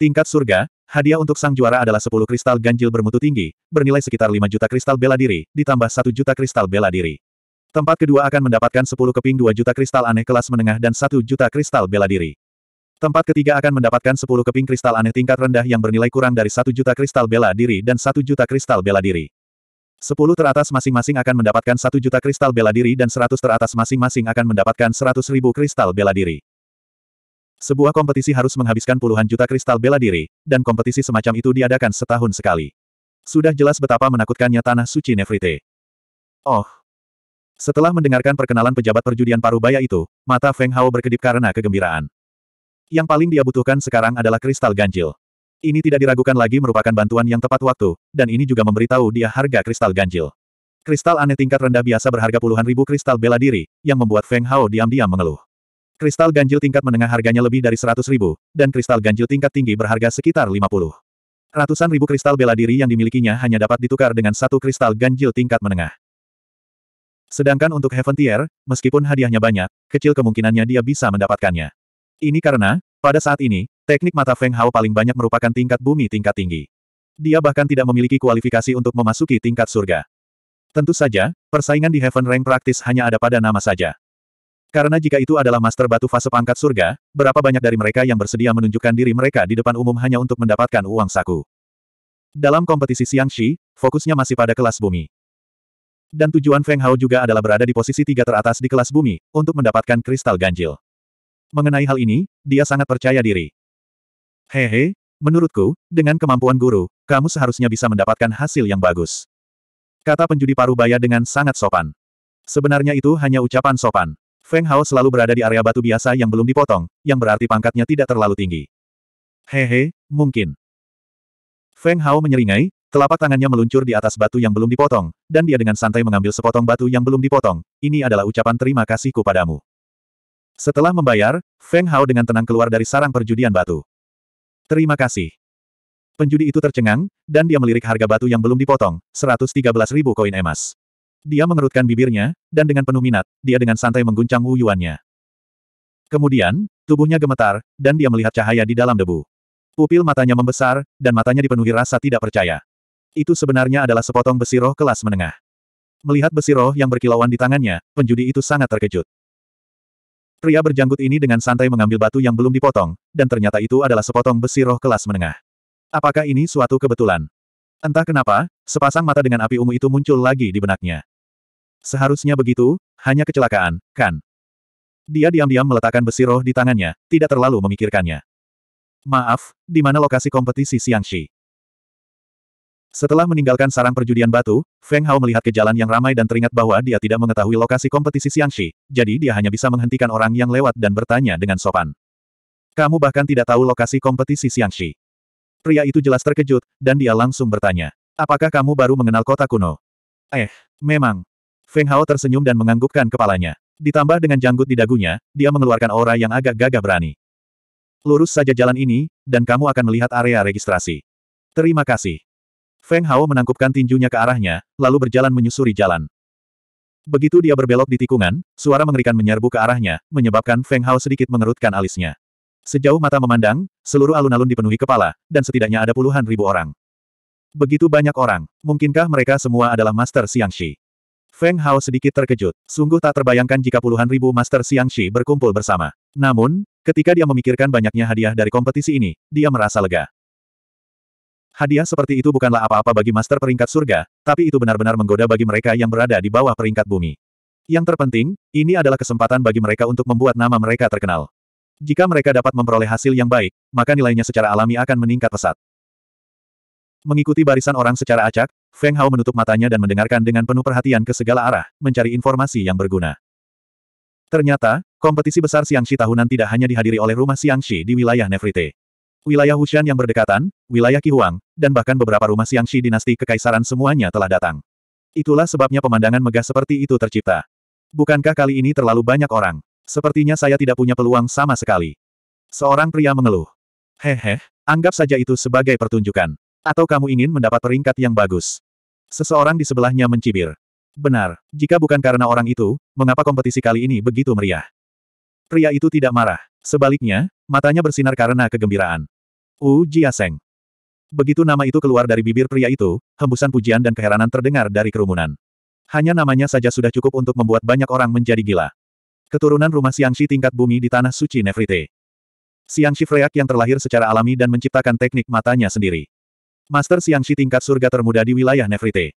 A: Tingkat surga, hadiah untuk sang juara adalah 10 kristal ganjil bermutu tinggi, bernilai sekitar 5 juta kristal bela diri, ditambah 1 juta kristal bela diri. Tempat kedua akan mendapatkan 10 keping 2 juta kristal aneh kelas menengah dan 1 juta kristal bela diri. Tempat ketiga akan mendapatkan 10 keping kristal aneh tingkat rendah yang bernilai kurang dari 1 juta kristal bela diri dan 1 juta kristal bela diri. 10 teratas masing-masing akan mendapatkan 1 juta kristal bela diri dan 100 teratas masing-masing akan mendapatkan 100 ribu kristal bela diri. Sebuah kompetisi harus menghabiskan puluhan juta kristal bela diri, dan kompetisi semacam itu diadakan setahun sekali. Sudah jelas betapa menakutkannya tanah suci Nefrite. Oh. Setelah mendengarkan perkenalan pejabat perjudian parubaya itu, mata Feng Hao berkedip karena kegembiraan. Yang paling dia butuhkan sekarang adalah kristal ganjil. Ini tidak diragukan lagi merupakan bantuan yang tepat waktu, dan ini juga memberitahu dia harga kristal ganjil. Kristal aneh tingkat rendah biasa berharga puluhan ribu kristal bela diri, yang membuat Feng Hao diam-diam mengeluh. Kristal ganjil tingkat menengah harganya lebih dari seratus ribu, dan kristal ganjil tingkat tinggi berharga sekitar lima puluh. Ratusan ribu kristal bela diri yang dimilikinya hanya dapat ditukar dengan satu kristal ganjil tingkat menengah. Sedangkan untuk Heaven Tier, meskipun hadiahnya banyak, kecil kemungkinannya dia bisa mendapatkannya. Ini karena, pada saat ini, teknik mata Feng Hao paling banyak merupakan tingkat bumi tingkat tinggi. Dia bahkan tidak memiliki kualifikasi untuk memasuki tingkat surga. Tentu saja, persaingan di Heaven Rank praktis hanya ada pada nama saja. Karena jika itu adalah master batu fase pangkat surga, berapa banyak dari mereka yang bersedia menunjukkan diri mereka di depan umum hanya untuk mendapatkan uang saku. Dalam kompetisi Xiangxi, fokusnya masih pada kelas bumi. Dan tujuan Feng Hao juga adalah berada di posisi tiga teratas di kelas bumi, untuk mendapatkan kristal ganjil. Mengenai hal ini, dia sangat percaya diri. Hehe, menurutku, dengan kemampuan guru, kamu seharusnya bisa mendapatkan hasil yang bagus. Kata penjudi paruh baya dengan sangat sopan. Sebenarnya itu hanya ucapan sopan. Feng Hao selalu berada di area batu biasa yang belum dipotong, yang berarti pangkatnya tidak terlalu tinggi. Hehe, mungkin. Feng Hao menyeringai, telapak tangannya meluncur di atas batu yang belum dipotong, dan dia dengan santai mengambil sepotong batu yang belum dipotong. Ini adalah ucapan terima kasihku padamu. Setelah membayar, Feng Hao dengan tenang keluar dari sarang perjudian batu. Terima kasih. Penjudi itu tercengang, dan dia melirik harga batu yang belum dipotong, 113 ribu koin emas. Dia mengerutkan bibirnya, dan dengan penuh minat, dia dengan santai mengguncang Wu Kemudian, tubuhnya gemetar, dan dia melihat cahaya di dalam debu. Pupil matanya membesar, dan matanya dipenuhi rasa tidak percaya. Itu sebenarnya adalah sepotong besi roh kelas menengah. Melihat besi roh yang berkilauan di tangannya, penjudi itu sangat terkejut. Pria berjanggut ini dengan santai mengambil batu yang belum dipotong, dan ternyata itu adalah sepotong besi roh kelas menengah. Apakah ini suatu kebetulan? Entah kenapa, sepasang mata dengan api ungu itu muncul lagi di benaknya. Seharusnya begitu, hanya kecelakaan, kan? Dia diam-diam meletakkan besi roh di tangannya, tidak terlalu memikirkannya. Maaf, di mana lokasi kompetisi Xiangxi? Setelah meninggalkan sarang perjudian batu, Feng Hao melihat ke jalan yang ramai dan teringat bahwa dia tidak mengetahui lokasi kompetisi Xiangxi, jadi dia hanya bisa menghentikan orang yang lewat dan bertanya dengan sopan. Kamu bahkan tidak tahu lokasi kompetisi Xiangxi. Pria itu jelas terkejut, dan dia langsung bertanya, apakah kamu baru mengenal kota kuno? Eh, memang. Feng Hao tersenyum dan menganggukkan kepalanya. Ditambah dengan janggut di dagunya, dia mengeluarkan aura yang agak gagah berani. Lurus saja jalan ini, dan kamu akan melihat area registrasi. Terima kasih. Feng Hao menangkupkan tinjunya ke arahnya, lalu berjalan menyusuri jalan. Begitu dia berbelok di tikungan, suara mengerikan menyerbu ke arahnya, menyebabkan Feng Hao sedikit mengerutkan alisnya. Sejauh mata memandang, seluruh alun-alun dipenuhi kepala, dan setidaknya ada puluhan ribu orang. Begitu banyak orang, mungkinkah mereka semua adalah Master Xiangxi? Feng Hao sedikit terkejut. Sungguh tak terbayangkan jika puluhan ribu Master Xiangxi berkumpul bersama. Namun, ketika dia memikirkan banyaknya hadiah dari kompetisi ini, dia merasa lega. Hadiah seperti itu bukanlah apa-apa bagi master peringkat surga, tapi itu benar-benar menggoda bagi mereka yang berada di bawah peringkat bumi. Yang terpenting, ini adalah kesempatan bagi mereka untuk membuat nama mereka terkenal. Jika mereka dapat memperoleh hasil yang baik, maka nilainya secara alami akan meningkat pesat. Mengikuti barisan orang secara acak, Feng Hao menutup matanya dan mendengarkan dengan penuh perhatian ke segala arah, mencari informasi yang berguna. Ternyata, kompetisi besar Xiangxi tahunan tidak hanya dihadiri oleh rumah Xiangxi di wilayah Nevrite. Wilayah Hushan yang berdekatan, wilayah Kihuang, dan bahkan beberapa rumah Xiangxi dinasti kekaisaran semuanya telah datang. Itulah sebabnya pemandangan megah seperti itu tercipta. Bukankah kali ini terlalu banyak orang? Sepertinya saya tidak punya peluang sama sekali. Seorang pria mengeluh. Hehe, anggap saja itu sebagai pertunjukan. Atau kamu ingin mendapat peringkat yang bagus. Seseorang di sebelahnya mencibir. Benar, jika bukan karena orang itu, mengapa kompetisi kali ini begitu meriah? Pria itu tidak marah. Sebaliknya, Matanya bersinar karena kegembiraan. Wu Jiaseng. Begitu nama itu keluar dari bibir pria itu, hembusan pujian dan keheranan terdengar dari kerumunan. Hanya namanya saja sudah cukup untuk membuat banyak orang menjadi gila. Keturunan rumah Xiangxi tingkat bumi di Tanah Suci Nefrite. Xiangxi Freak yang terlahir secara alami dan menciptakan teknik matanya sendiri. Master Xiangxi tingkat surga termuda di wilayah Nefrite.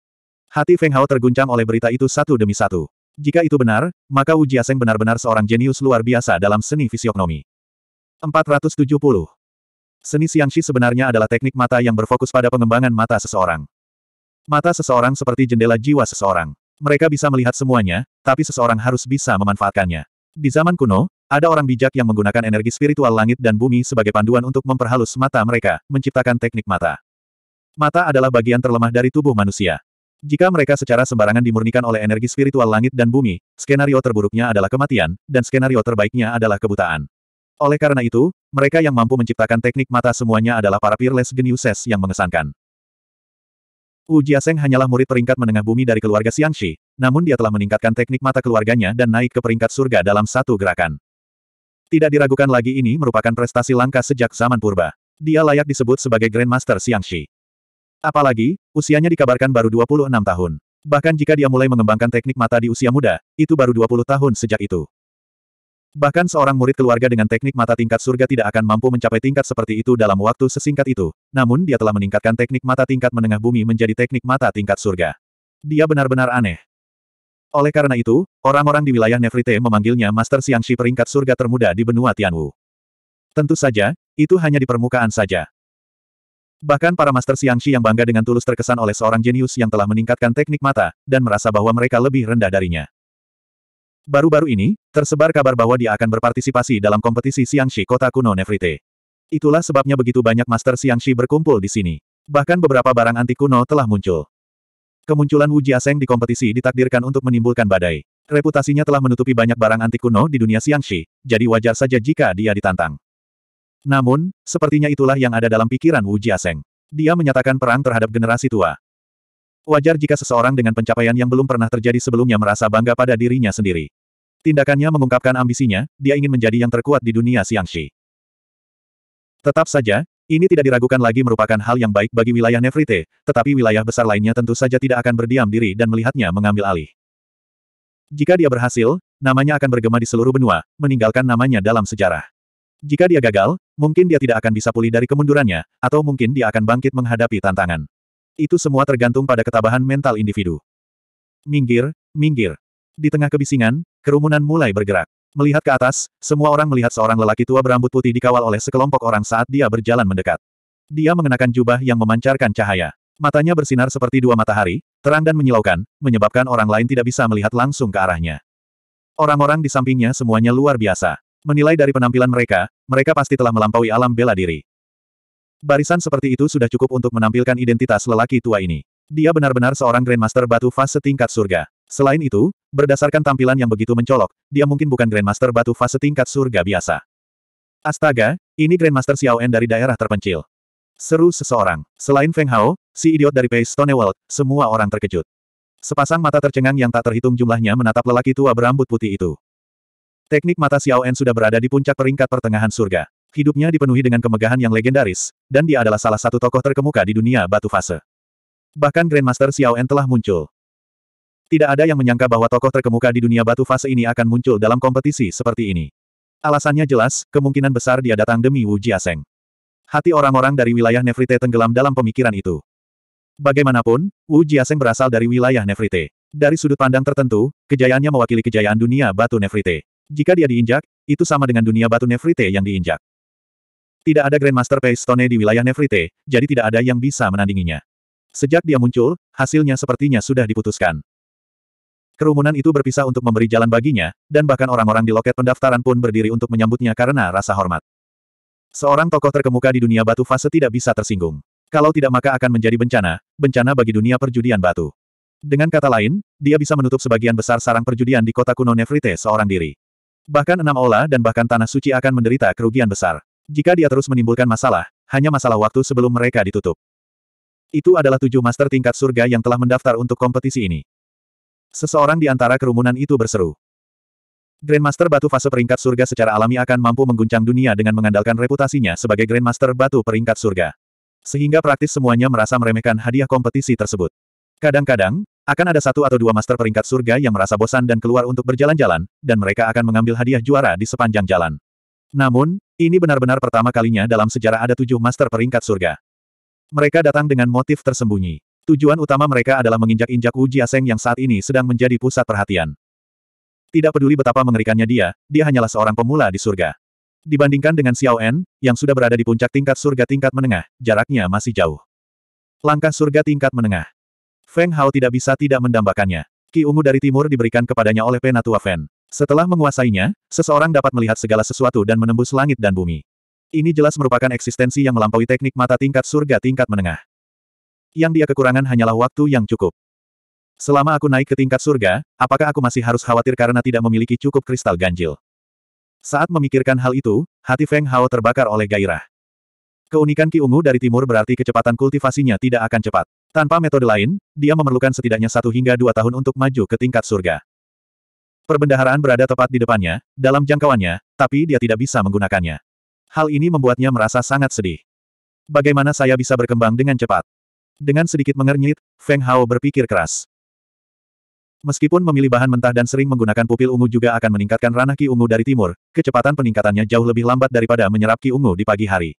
A: Hati Feng Hao terguncang oleh berita itu satu demi satu. Jika itu benar, maka Wu Jiaseng benar-benar seorang jenius luar biasa dalam seni fisiognomi. 470. Seni Xiangxi sebenarnya adalah teknik mata yang berfokus pada pengembangan mata seseorang. Mata seseorang seperti jendela jiwa seseorang. Mereka bisa melihat semuanya, tapi seseorang harus bisa memanfaatkannya. Di zaman kuno, ada orang bijak yang menggunakan energi spiritual langit dan bumi sebagai panduan untuk memperhalus mata mereka, menciptakan teknik mata. Mata adalah bagian terlemah dari tubuh manusia. Jika mereka secara sembarangan dimurnikan oleh energi spiritual langit dan bumi, skenario terburuknya adalah kematian, dan skenario terbaiknya adalah kebutaan. Oleh karena itu, mereka yang mampu menciptakan teknik mata semuanya adalah para peerless geniuses yang mengesankan. Wu Jiaseng hanyalah murid peringkat menengah bumi dari keluarga Xiangxi, namun dia telah meningkatkan teknik mata keluarganya dan naik ke peringkat surga dalam satu gerakan. Tidak diragukan lagi ini merupakan prestasi langka sejak zaman purba. Dia layak disebut sebagai Grandmaster Xiangxi. Apalagi, usianya dikabarkan baru 26 tahun. Bahkan jika dia mulai mengembangkan teknik mata di usia muda, itu baru 20 tahun sejak itu. Bahkan seorang murid keluarga dengan teknik mata tingkat surga tidak akan mampu mencapai tingkat seperti itu dalam waktu sesingkat itu, namun dia telah meningkatkan teknik mata tingkat menengah bumi menjadi teknik mata tingkat surga. Dia benar-benar aneh. Oleh karena itu, orang-orang di wilayah Nefrite memanggilnya Master Xiangxi peringkat surga termuda di benua Tianwu. Tentu saja, itu hanya di permukaan saja. Bahkan para Master Xiangxi yang bangga dengan tulus terkesan oleh seorang jenius yang telah meningkatkan teknik mata, dan merasa bahwa mereka lebih rendah darinya. Baru-baru ini, tersebar kabar bahwa dia akan berpartisipasi dalam kompetisi Xiangxi Kota Kuno Nefrite. Itulah sebabnya begitu banyak master Xiangxi berkumpul di sini. Bahkan beberapa barang antikuno kuno telah muncul. Kemunculan Wu Jiaseng di kompetisi ditakdirkan untuk menimbulkan badai. Reputasinya telah menutupi banyak barang antikuno kuno di dunia Xiangxi, jadi wajar saja jika dia ditantang. Namun, sepertinya itulah yang ada dalam pikiran Wu Jiaseng. Dia menyatakan perang terhadap generasi tua. Wajar jika seseorang dengan pencapaian yang belum pernah terjadi sebelumnya merasa bangga pada dirinya sendiri. Tindakannya mengungkapkan ambisinya, dia ingin menjadi yang terkuat di dunia Xiangxi. Tetap saja, ini tidak diragukan lagi merupakan hal yang baik bagi wilayah Nefrite, tetapi wilayah besar lainnya tentu saja tidak akan berdiam diri dan melihatnya mengambil alih. Jika dia berhasil, namanya akan bergema di seluruh benua, meninggalkan namanya dalam sejarah. Jika dia gagal, mungkin dia tidak akan bisa pulih dari kemundurannya, atau mungkin dia akan bangkit menghadapi tantangan. Itu semua tergantung pada ketabahan mental individu. Minggir, minggir. Di tengah kebisingan, kerumunan mulai bergerak. Melihat ke atas, semua orang melihat seorang lelaki tua berambut putih dikawal oleh sekelompok orang saat dia berjalan mendekat. Dia mengenakan jubah yang memancarkan cahaya. Matanya bersinar seperti dua matahari, terang dan menyilaukan, menyebabkan orang lain tidak bisa melihat langsung ke arahnya. Orang-orang di sampingnya semuanya luar biasa. Menilai dari penampilan mereka, mereka pasti telah melampaui alam bela diri. Barisan seperti itu sudah cukup untuk menampilkan identitas lelaki tua ini. Dia benar-benar seorang Grandmaster Batu Fase tingkat surga. Selain itu, berdasarkan tampilan yang begitu mencolok, dia mungkin bukan Grandmaster batu fase tingkat surga biasa. Astaga, ini Grandmaster Xiaoen dari daerah terpencil. Seru seseorang. Selain Feng Hao, si idiot dari Pei Stone World, semua orang terkejut. Sepasang mata tercengang yang tak terhitung jumlahnya menatap lelaki tua berambut putih itu. Teknik mata Xiaoen sudah berada di puncak peringkat pertengahan surga. Hidupnya dipenuhi dengan kemegahan yang legendaris, dan dia adalah salah satu tokoh terkemuka di dunia batu fase. Bahkan Grandmaster Xiaoen telah muncul. Tidak ada yang menyangka bahwa tokoh terkemuka di dunia batu fase ini akan muncul dalam kompetisi seperti ini. Alasannya jelas, kemungkinan besar dia datang demi Wu Jiaseng. Hati orang-orang dari wilayah Nefrite tenggelam dalam pemikiran itu. Bagaimanapun, Wu Jiaseng berasal dari wilayah Nefrite. Dari sudut pandang tertentu, kejayaannya mewakili kejayaan dunia batu Nefrite. Jika dia diinjak, itu sama dengan dunia batu Nefrite yang diinjak. Tidak ada Grandmaster Paystone di wilayah Nefrite, jadi tidak ada yang bisa menandinginya. Sejak dia muncul, hasilnya sepertinya sudah diputuskan. Kerumunan itu berpisah untuk memberi jalan baginya, dan bahkan orang-orang di loket pendaftaran pun berdiri untuk menyambutnya karena rasa hormat. Seorang tokoh terkemuka di dunia batu fase tidak bisa tersinggung. Kalau tidak maka akan menjadi bencana, bencana bagi dunia perjudian batu. Dengan kata lain, dia bisa menutup sebagian besar sarang perjudian di kota kuno Nefrite seorang diri. Bahkan enam olah dan bahkan tanah suci akan menderita kerugian besar. Jika dia terus menimbulkan masalah, hanya masalah waktu sebelum mereka ditutup. Itu adalah tujuh master tingkat surga yang telah mendaftar untuk kompetisi ini. Seseorang di antara kerumunan itu berseru. Grandmaster Batu fase peringkat surga secara alami akan mampu mengguncang dunia dengan mengandalkan reputasinya sebagai Grandmaster Batu peringkat surga. Sehingga praktis semuanya merasa meremehkan hadiah kompetisi tersebut. Kadang-kadang, akan ada satu atau dua master peringkat surga yang merasa bosan dan keluar untuk berjalan-jalan, dan mereka akan mengambil hadiah juara di sepanjang jalan. Namun, ini benar-benar pertama kalinya dalam sejarah ada tujuh master peringkat surga. Mereka datang dengan motif tersembunyi. Tujuan utama mereka adalah menginjak-injak Wu Aseng yang saat ini sedang menjadi pusat perhatian. Tidak peduli betapa mengerikannya dia, dia hanyalah seorang pemula di surga. Dibandingkan dengan Xiao En, yang sudah berada di puncak tingkat surga tingkat menengah, jaraknya masih jauh. Langkah surga tingkat menengah. Feng Hao tidak bisa tidak mendambakannya. Ki ungu dari timur diberikan kepadanya oleh Penatua Fen. Setelah menguasainya, seseorang dapat melihat segala sesuatu dan menembus langit dan bumi. Ini jelas merupakan eksistensi yang melampaui teknik mata tingkat surga tingkat menengah yang dia kekurangan hanyalah waktu yang cukup. Selama aku naik ke tingkat surga, apakah aku masih harus khawatir karena tidak memiliki cukup kristal ganjil? Saat memikirkan hal itu, hati Feng Hao terbakar oleh gairah. Keunikan Ki Ungu dari timur berarti kecepatan kultivasinya tidak akan cepat. Tanpa metode lain, dia memerlukan setidaknya satu hingga dua tahun untuk maju ke tingkat surga. Perbendaharaan berada tepat di depannya, dalam jangkauannya, tapi dia tidak bisa menggunakannya. Hal ini membuatnya merasa sangat sedih. Bagaimana saya bisa berkembang dengan cepat? Dengan sedikit mengernyit, Feng Hao berpikir keras. Meskipun memilih bahan mentah dan sering menggunakan pupil ungu juga akan meningkatkan ranah ki ungu dari timur, kecepatan peningkatannya jauh lebih lambat daripada menyerap ki ungu di pagi hari.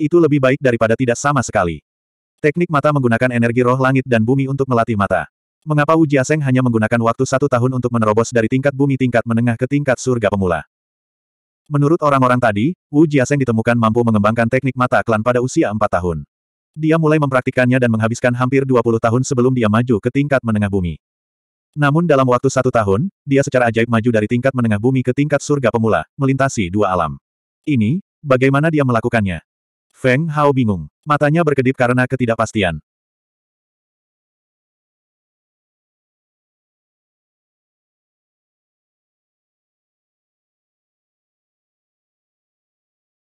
A: Itu lebih baik daripada tidak sama sekali. Teknik mata menggunakan energi roh langit dan bumi untuk melatih mata. Mengapa Wu Jiaseng hanya menggunakan waktu satu tahun untuk menerobos dari tingkat bumi tingkat menengah ke tingkat surga pemula? Menurut orang-orang tadi, Wu Jiaseng ditemukan mampu mengembangkan teknik mata klan pada usia empat tahun. Dia mulai mempraktikkannya dan menghabiskan hampir 20 tahun sebelum dia maju ke tingkat menengah bumi. Namun dalam waktu satu tahun, dia secara ajaib maju dari tingkat menengah bumi ke tingkat surga pemula, melintasi dua alam. Ini, bagaimana dia melakukannya? Feng Hao bingung. Matanya berkedip karena ketidakpastian.